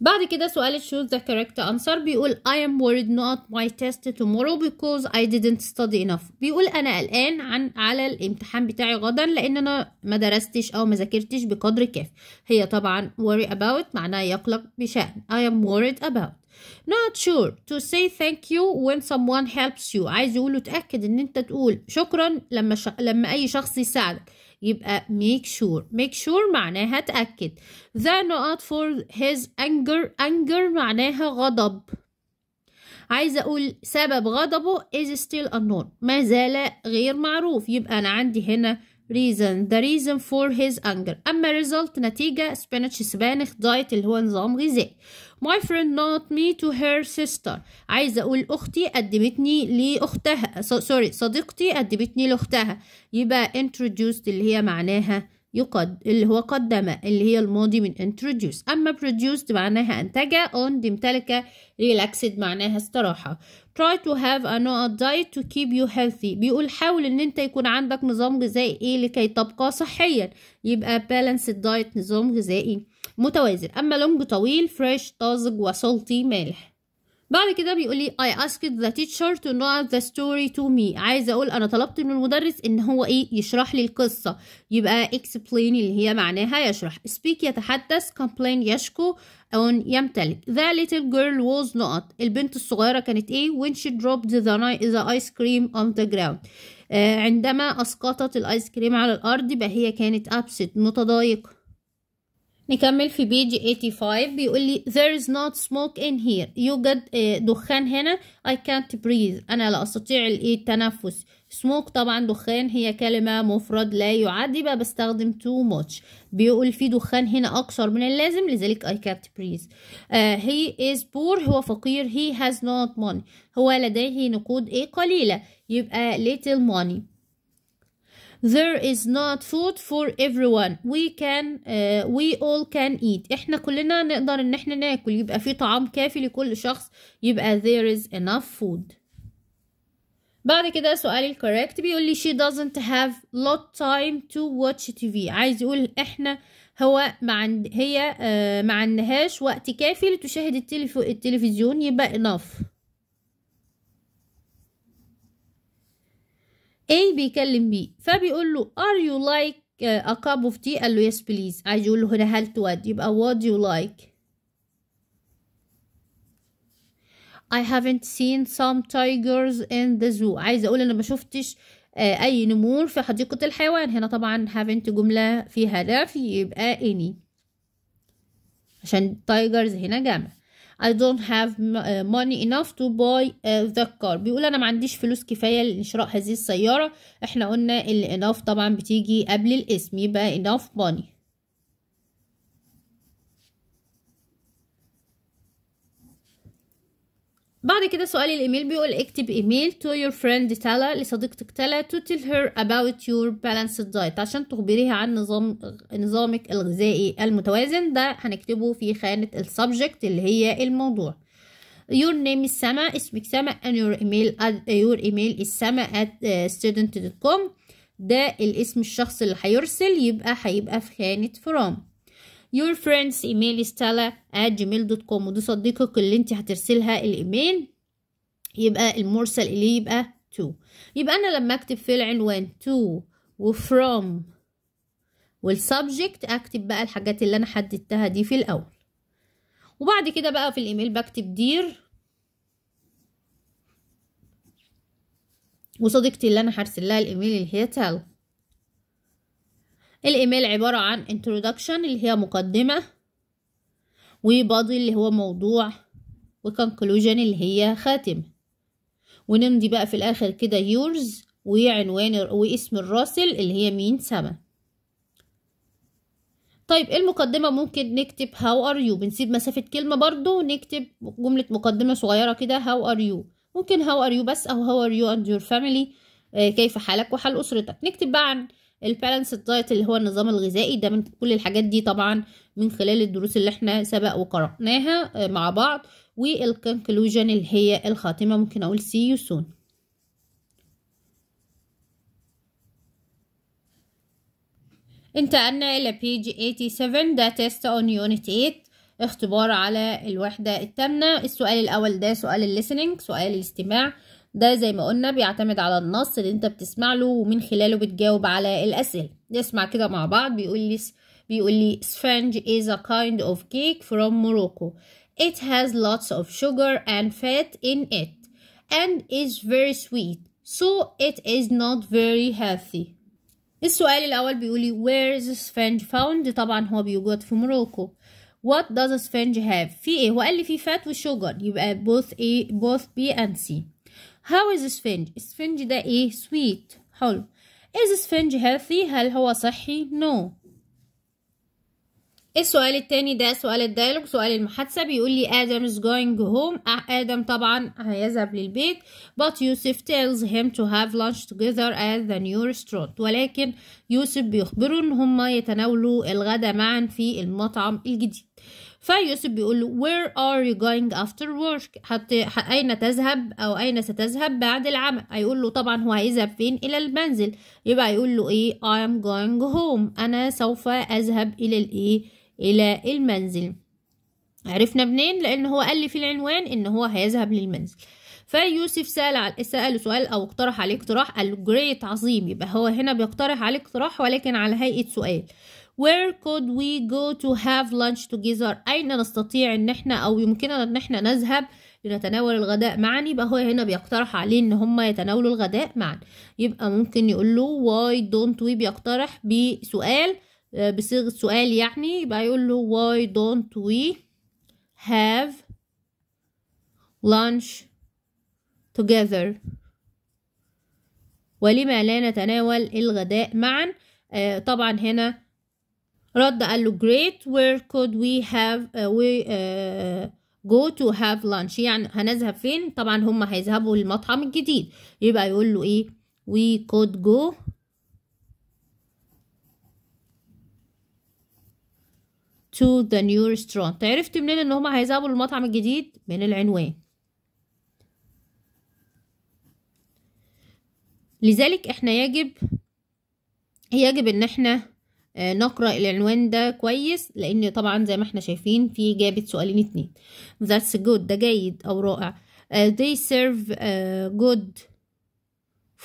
بعد كده سؤال choose the correct answer بيقول I am worried not my test tomorrow because I didn't study enough بيقول أنا قلقان عن على الامتحان بتاعي غدا لأن أنا ما درستش أو ما ذاكرتش بقدر كافي هي طبعا worry about معناه يقلق بشأن I am worried about not sure to say thank you when someone helps you عايز يقوله اتأكد إن أنت تقول شكرا لما ش... لما أي شخص يساعدك يبقى make sure make sure معناها تأكد the نقط for his anger anger معناها غضب عايزة أقول سبب غضبه is still unknown ما زال غير معروف يبقى أنا عندي هنا reason the reason for his anger أما result نتيجة spinach سبانخ دايت اللي هو نظام غذائي my friend not me to her sister عايزة أقول أختي قدمتني لأختها سوري صديقتي قدمتني لأختها يبقى introduced اللي هي معناها يقد اللي هو قدم اللي هي الماضي من introduce أما produced معناها أنتج on دي امتلك relaxed معناها استراحة try to have a no diet to keep you healthy بيقول حاول ان انت يكون عندك نظام غذائي ايه لكي تبقى صحيا يبقى balanced diet نظام غذائي متوازن اما لونج طويل فريش طازج وسلطي مالح بعد كده بيقول لي I asked the teacher to not the story to me عايزه اقول انا طلبت من المدرس ان هو ايه يشرح لي القصه يبقى explain اللي هي معناها يشرح speak يتحدث complain يشكو on يمتلك the little girl was not البنت الصغيره كانت ايه when she dropped the, the ice cream on the ground آه عندما اسقطت الايس كريم على الارض بقى هي كانت upset متضايقه نكمل في بيج 85 بيقول لي there is not smoke in here يوجد آه، دخان هنا I can't breathe أنا لا أستطيع التنفس smoke طبعا دخان هي كلمة مفرد لا يعدي بستخدم too much بيقول في دخان هنا أكثر من اللازم لذلك I can't breathe uh, he is poor هو فقير he has not money هو لديه نقود إيه قليلة يبقى little money there is not food for everyone we can uh, we all can eat احنا كلنا نقدر ان احنا ناكل يبقى في طعام كافي لكل شخص يبقى there is enough food بعد كده سؤالي الكوريكت بيقول لي she doesn't have lot time to watch TV عايز يقول احنا هو ما عند هي آه ما عندهاش وقت كافي لتشاهد التلف... التلفزيون يبقى enough A بيكلم B فبيقول له are you like uh, a cup of tea قال له yes please عايز يقول له هنا هل تود يبقى what do you like I haven't seen some tigers in the zoo عايزة أقول أنا ما شفتش uh, أي نمور في حديقة الحيوان هنا طبعا haven't جملة فيها نفي يبقى any عشان tigers هنا جامع I don't have uh, money enough to buy uh, the car بيقول انا ما عنديش فلوس كفاية لشراء هذه السيارة احنا قلنا ان enough طبعا بتيجي قبل الاسم يبقى enough money بعد كده سؤال الايميل بيقول اكتب ايميل to your friend تالا لصديقتك تالا to tell her about your balanced diet عشان تخبريها عن نظام نظامك الغذائي المتوازن ده هنكتبه في خانة السبجكت اللي هي الموضوع your name is سما اسمك سما and your email your email is سما at uh, student.com ده الاسم الشخص اللي هيرسل يبقى هيبقى في خانة from your friends email stella at gmail.com ودي صديقك اللي انت هترسلها الايميل يبقى المرسل اليه يبقى to يبقى انا لما اكتب في العنوان to وfrom والسبجكت اكتب بقى الحاجات اللي انا حددتها دي في الاول وبعد كده بقى في الايميل بكتب دير وصديقتي اللي انا هرسل لها الايميل اللي هي تالت الايميل عبارة عن introduction اللي هي مقدمة وبادي اللي هو موضوع وكونكلوجن اللي هي خاتم ونمضي بقى في الاخر كده يورز وعنوان واسم الراسل اللي هي مين سما طيب إيه المقدمة ممكن نكتب هاو ار يو بنسيب مسافة كلمة برضو نكتب جملة مقدمة صغيرة كده هاو ار يو ممكن هاو ار يو بس او هاو ار يو اند يور فاميلي كيف حالك وحال اسرتك نكتب بقى عن البالانس دايت اللي هو النظام الغذائي ده من كل الحاجات دي طبعا من خلال الدروس اللي احنا سبق وقرأناها آه، مع بعض والكنكلوجن اللي هي الخاتمة ممكن اقول سي يو سون انتقلنا الى بيج 87 ده تيست اون يونت 8 اختبار على الوحدة التامنة السؤال الأول ده سؤال الليسننج سؤال الاستماع ده زي ما قلنا بيعتمد على النص اللي انت بتسمع له ومن خلاله بتجاوب على الأسئلة نسمع كده مع بعض بيقول لي بيقول لي sponge is a kind of cake from Morocco it has lots of sugar and fat in it and is very sweet so it is not very healthy السؤال الأول بيقول لي where is sponge found طبعا هو بيوجد في موروكو what does a sponge have في ايه هو قال لي في fat وشوجر يبقى both a both B and C How is sponge? Sponge ده ايه؟ sweet حلو Is sponge healthy? هل هو صحي؟ No السؤال التاني ده سؤال الديالوج سؤال المحادثة بيقول لي آدم is going home آدم آه، طبعا هيذهب للبيت but يوسف tells him to have lunch together at the new restaurant ولكن يوسف بيخبره ان هما يتناولوا الغدا معا في المطعم الجديد فيوسف بيقول له where are you going after work حتى أين تذهب أو أين ستذهب بعد العمل هيقول له طبعا هو هيذهب فين إلى المنزل يبقى يقول له إيه I am going home أنا سوف أذهب إلى الإيه إلى المنزل عرفنا منين لأن هو قال لي في العنوان إن هو هيذهب للمنزل فيوسف سأل سأله سؤال أو اقترح عليه اقتراح قال له جريت عظيم يبقى هو هنا بيقترح عليه اقتراح ولكن على هيئة سؤال where could we go to have lunch together أين نستطيع أن احنا أو يمكننا أن احنا نذهب لنتناول الغداء معا يبقى هو هنا بيقترح عليه ان هما يتناولوا الغداء معا يبقى ممكن يقول له why don't we بيقترح بسؤال آه، بصيغة سؤال يعني يبقى يقول له why don't we have lunch together ولما لا نتناول الغداء معا آه، طبعا هنا رد قال له great where could we have uh, we uh, go to have lunch يعني هنذهب فين طبعا هم هيذهبوا للمطعم الجديد يبقى يقول له ايه we could go to the new restaurant عرفت منين ان هم هيذهبوا للمطعم الجديد من العنوان لذلك احنا يجب يجب ان احنا آه، نقرأ العنوان ده كويس لأن طبعا زي ما احنا شايفين في جابت سؤالين اتنين that's good ده جيد أو رائع uh, they serve uh, good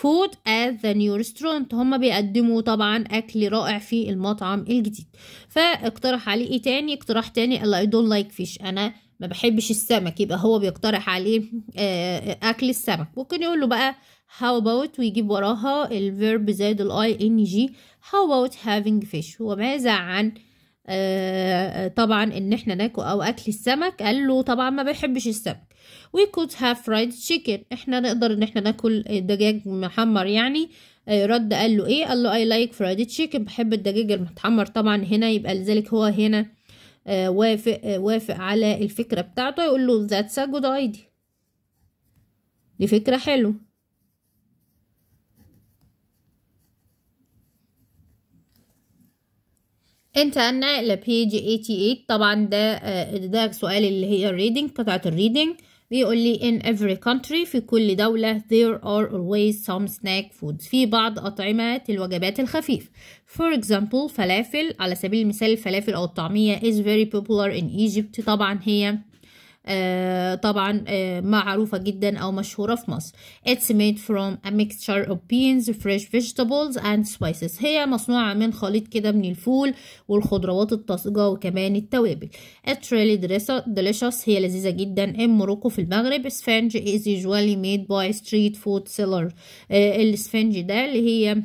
food at the new restaurant هما بيقدموا طبعا أكل رائع في المطعم الجديد فاقترح عليه ايه تاني اقتراح تاني قال I don't like fish أنا ما بحبش السمك يبقى هو بيقترح عليه آه، أكل السمك ممكن يقول له بقى how about ويجيب وراها الفيرب زائد الاي ان جي how about having fish وماذا عن آه طبعا ان احنا ناكل او اكل السمك قال له طبعا ما بيحبش السمك we could have fried chicken احنا نقدر ان احنا ناكل دجاج محمر يعني آه رد قال له ايه قال له I like fried chicken بحب الدجاج المتحمر طبعا هنا يبقى لذلك هو هنا آه وافق آه، وافق على الفكرة بتاعته يقول له that's a good idea دي فكرة حلوة انت عنا لبيج 88 طبعا ده آه، ده سؤال اللي هي الريدنج قطعة الريدنج بيقول لي in every country في كل دولة there are always some snack foods في بعض أطعمة الوجبات الخفيف for example فلافل على سبيل المثال الفلافل أو الطعمية is very popular in Egypt طبعا هي آه، طبعا آه، معروفة جدا أو مشهورة في مصر It's made from a mixture of beans, fresh vegetables and spices هي مصنوعة من خليط كده من الفول والخضروات الطازجة وكمان التوابل It's really delicious هي لذيذة جدا مروكو في المغرب Sponge is usually made by street food seller آه، السفنج ده اللي هي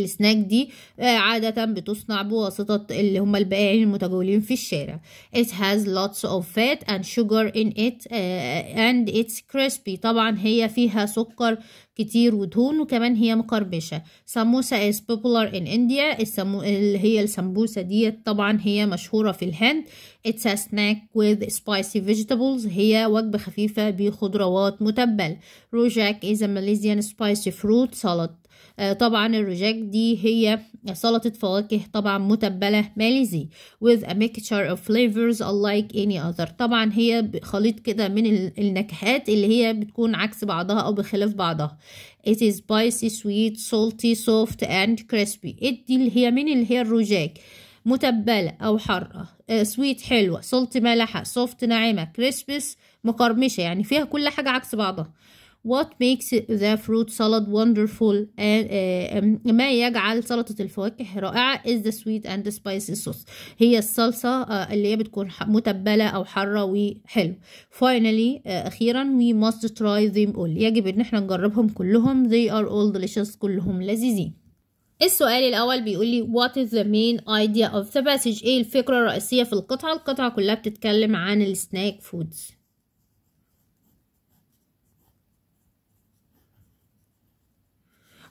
السناك دي آه، عادة بتصنع بواسطة اللي هم البائعين المتجولين في الشارع it has lots of fat and sugar in it آه، and it's crispy طبعا هي فيها سكر كتير ودهون وكمان هي مقربشة سموسة is popular in India السمو... اللي هي السمبوسة ديت طبعا هي مشهورة في الهند it's a snack with spicy vegetables هي وجبة خفيفة بخضروات متبلة روجاك is a Malaysian spicy fruit salad آه، طبعا الرجاج دي هي سلطة فواكه طبعا متبلة ماليزي with a mixture of flavors unlike any other طبعا هي خليط كده من النكهات اللي هي بتكون عكس بعضها أو بخلاف بعضها it is spicy sweet salty soft and crispy it دي اللي هي من اللي هي الرجاج متبلة أو حرة سويت آه، حلوة salty مالحة سوفت ناعمة كريسبس مقرمشة يعني فيها كل حاجة عكس بعضها What makes the fruit salad wonderful ما يجعل سلطة الفواكه رائعة is the sweet and the spicy sauce هي الصلصة آه، اللي هي بتكون متبلة أو حارة وحلو finally آه، أخيرا we must try them all يجب إن احنا نجربهم كلهم they are all delicious كلهم لذيذين السؤال الأول بيقول لي what is the main idea of the passage إيه الفكرة الرئيسية في القطعة القطعة كلها بتتكلم عن السناك فودز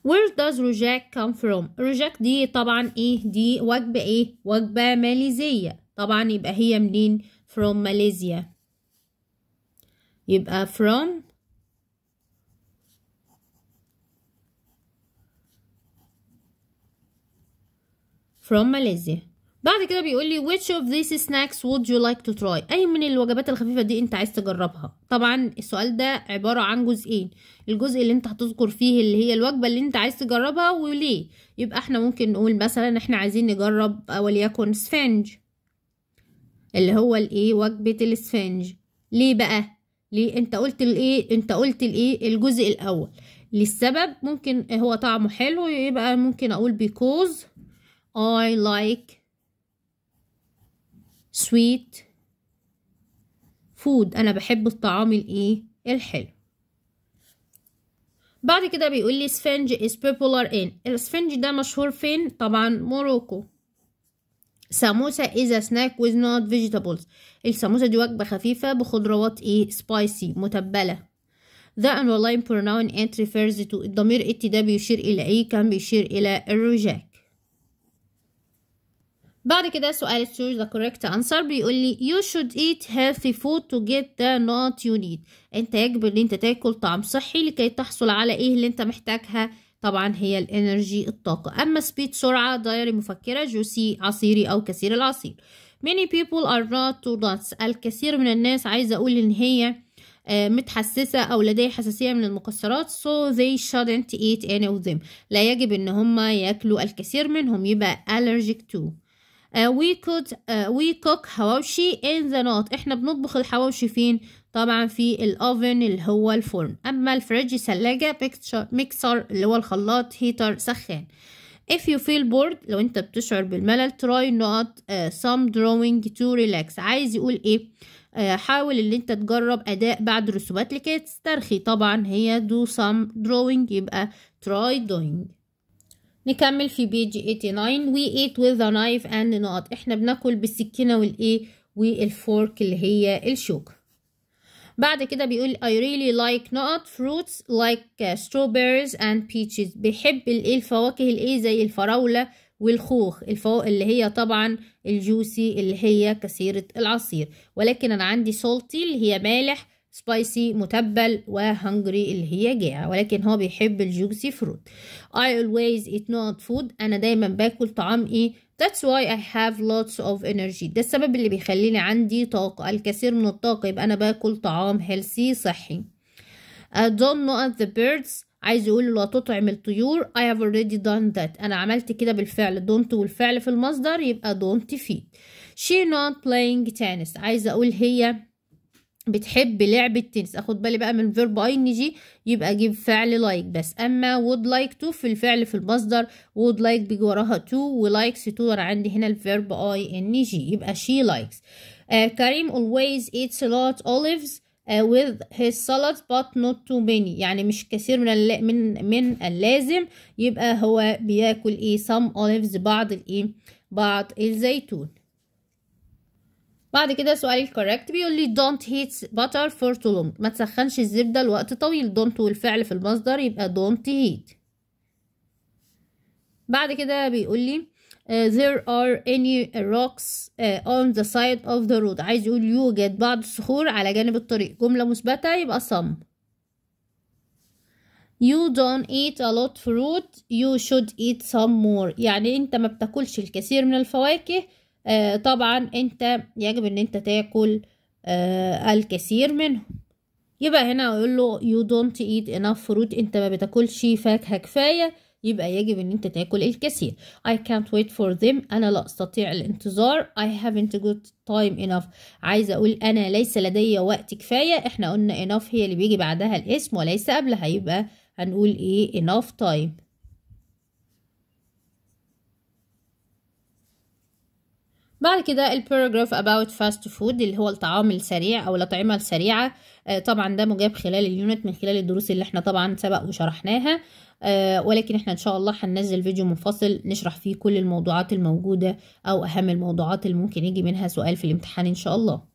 where does rujak come from rujak دي طبعا ايه دي وجبة ايه وجبة ماليزية طبعا يبقى هي منين from ماليزيا يبقى from from ماليزيا بعد كده بيقول لي which of these snacks would you like to try اي من الوجبات الخفيفه دي انت عايز تجربها طبعا السؤال ده عباره عن جزئين الجزء اللي انت هتذكر فيه اللي هي الوجبه اللي انت عايز تجربها وليه يبقى احنا ممكن نقول مثلا احنا عايزين نجرب وليكن سفنج اللي هو الايه وجبه السفنج ليه بقى ليه انت قلت الايه انت قلت الايه الجزء الاول للسبب ممكن هو طعمه حلو يبقى ممكن اقول because I like sweet food أنا بحب الطعام الإيه الحلو بعد كده بيقول لي سفنج is popular in السفنج ده مشهور فين طبعا موروكو ساموسا is a snack with not vegetables الساموسا دي وجبة خفيفة بخضروات ايه spicy متبلة The underlying pronoun it refers to الضمير it ده بيشير إلى ايه كان بيشير إلى الرجاك بعد كده سؤال choose the correct answer بيقول لي you should eat healthy food to get the not you need انت يجب ان انت تاكل طعم صحي لكي تحصل على ايه اللي انت محتاجها طبعا هي الانرجي الطاقة اما سبيد سرعة دايري مفكرة جوسي عصيري او كثير العصير many people are not to nuts الكثير من الناس عايزة اقول ان هي آه، متحسسة أو لديها حساسية من المكسرات so they shouldn't eat any of them لا يجب إن هما يأكلوا الكثير منهم يبقى allergic to آه، we could آه، we cook حواوشي in the not احنا بنطبخ الحواوشي فين طبعا في الاوفن اللي هو الفرن اما الفريج ثلاجة ميكسر اللي هو الخلاط هيتر سخان if you feel bored لو انت بتشعر بالملل try not uh, some drawing to relax عايز يقول ايه uh, حاول ان انت تجرب اداء بعد رسومات لكي تسترخي طبعا هي do some drawing يبقى try doing نكمل في بيج 89 we eat with a knife and not احنا بناكل بالسكينة والايه والفورك اللي هي الشوك بعد كده بيقول I really like not fruits like uh, strawberries and peaches بحب الايه الفواكه الايه زي الفراولة والخوخ الفوق اللي هي طبعا الجوسي اللي هي كثيرة العصير ولكن انا عندي سولتي اللي هي مالح سبايسي متبل وهنجري اللي هي جائع ولكن هو بيحب الجوسي فروت I always eat not food أنا دايما باكل طعام إيه That's why I have lots of energy ده السبب اللي بيخليني عندي طاقة الكثير من الطاقة يبقى أنا باكل طعام هيلسي صحي I don't know the birds عايز يقول لا تطعم الطيور I have already done that أنا عملت كده بالفعل don't والفعل في المصدر يبقى don't feed She not playing tennis عايزة أقول هي بتحب لعب التنس اخد بالي بقى من الفيرب ان جي يبقى جيب فعل لايك بس اما وود لايك تو في الفعل في المصدر وود لايك بيجي وراها تو ولايكس تو انا عندي هنا الفيرب اي ان جي يبقى شي لايكس آه، كريم always eats a lot olives آه، with his salad but not too many يعني مش كثير من الل... من من اللازم يبقى هو بياكل ايه some olives بعض الايه بعض الزيتون بعد كده سؤالي الكوركت بيقول لي don't heat butter for too long ما تسخنش الزبدة لوقت طويل don't والفعل في المصدر يبقى don't heat بعد كده بيقول لي uh, there are any rocks uh, on the side of the road عايز يقول يوجد بعض الصخور على جانب الطريق جملة مثبتة يبقى some You don't eat a lot fruit you should eat some more يعني انت ما بتاكلش الكثير من الفواكه آه، طبعا انت يجب ان انت تاكل آه، الكثير منه يبقى هنا اقول له you don't eat enough fruit انت ما بتاكلش فاكهة كفاية يبقى يجب ان انت تاكل الكثير I can't wait for them انا لا استطيع الانتظار I haven't got time enough عايزة اقول انا ليس لدي وقت كفاية احنا قلنا enough هي اللي بيجي بعدها الاسم وليس قبلها يبقى هنقول ايه enough time بعد كده الباراجراف about fast food اللي هو الطعام السريع او الاطعمه السريعه آه، طبعا ده مجاب خلال اليونت من خلال الدروس اللي احنا طبعا سبق وشرحناها آه، ولكن احنا ان شاء الله هننزل فيديو منفصل نشرح فيه كل الموضوعات الموجوده او اهم الموضوعات اللي ممكن يجي منها سؤال في الامتحان ان شاء الله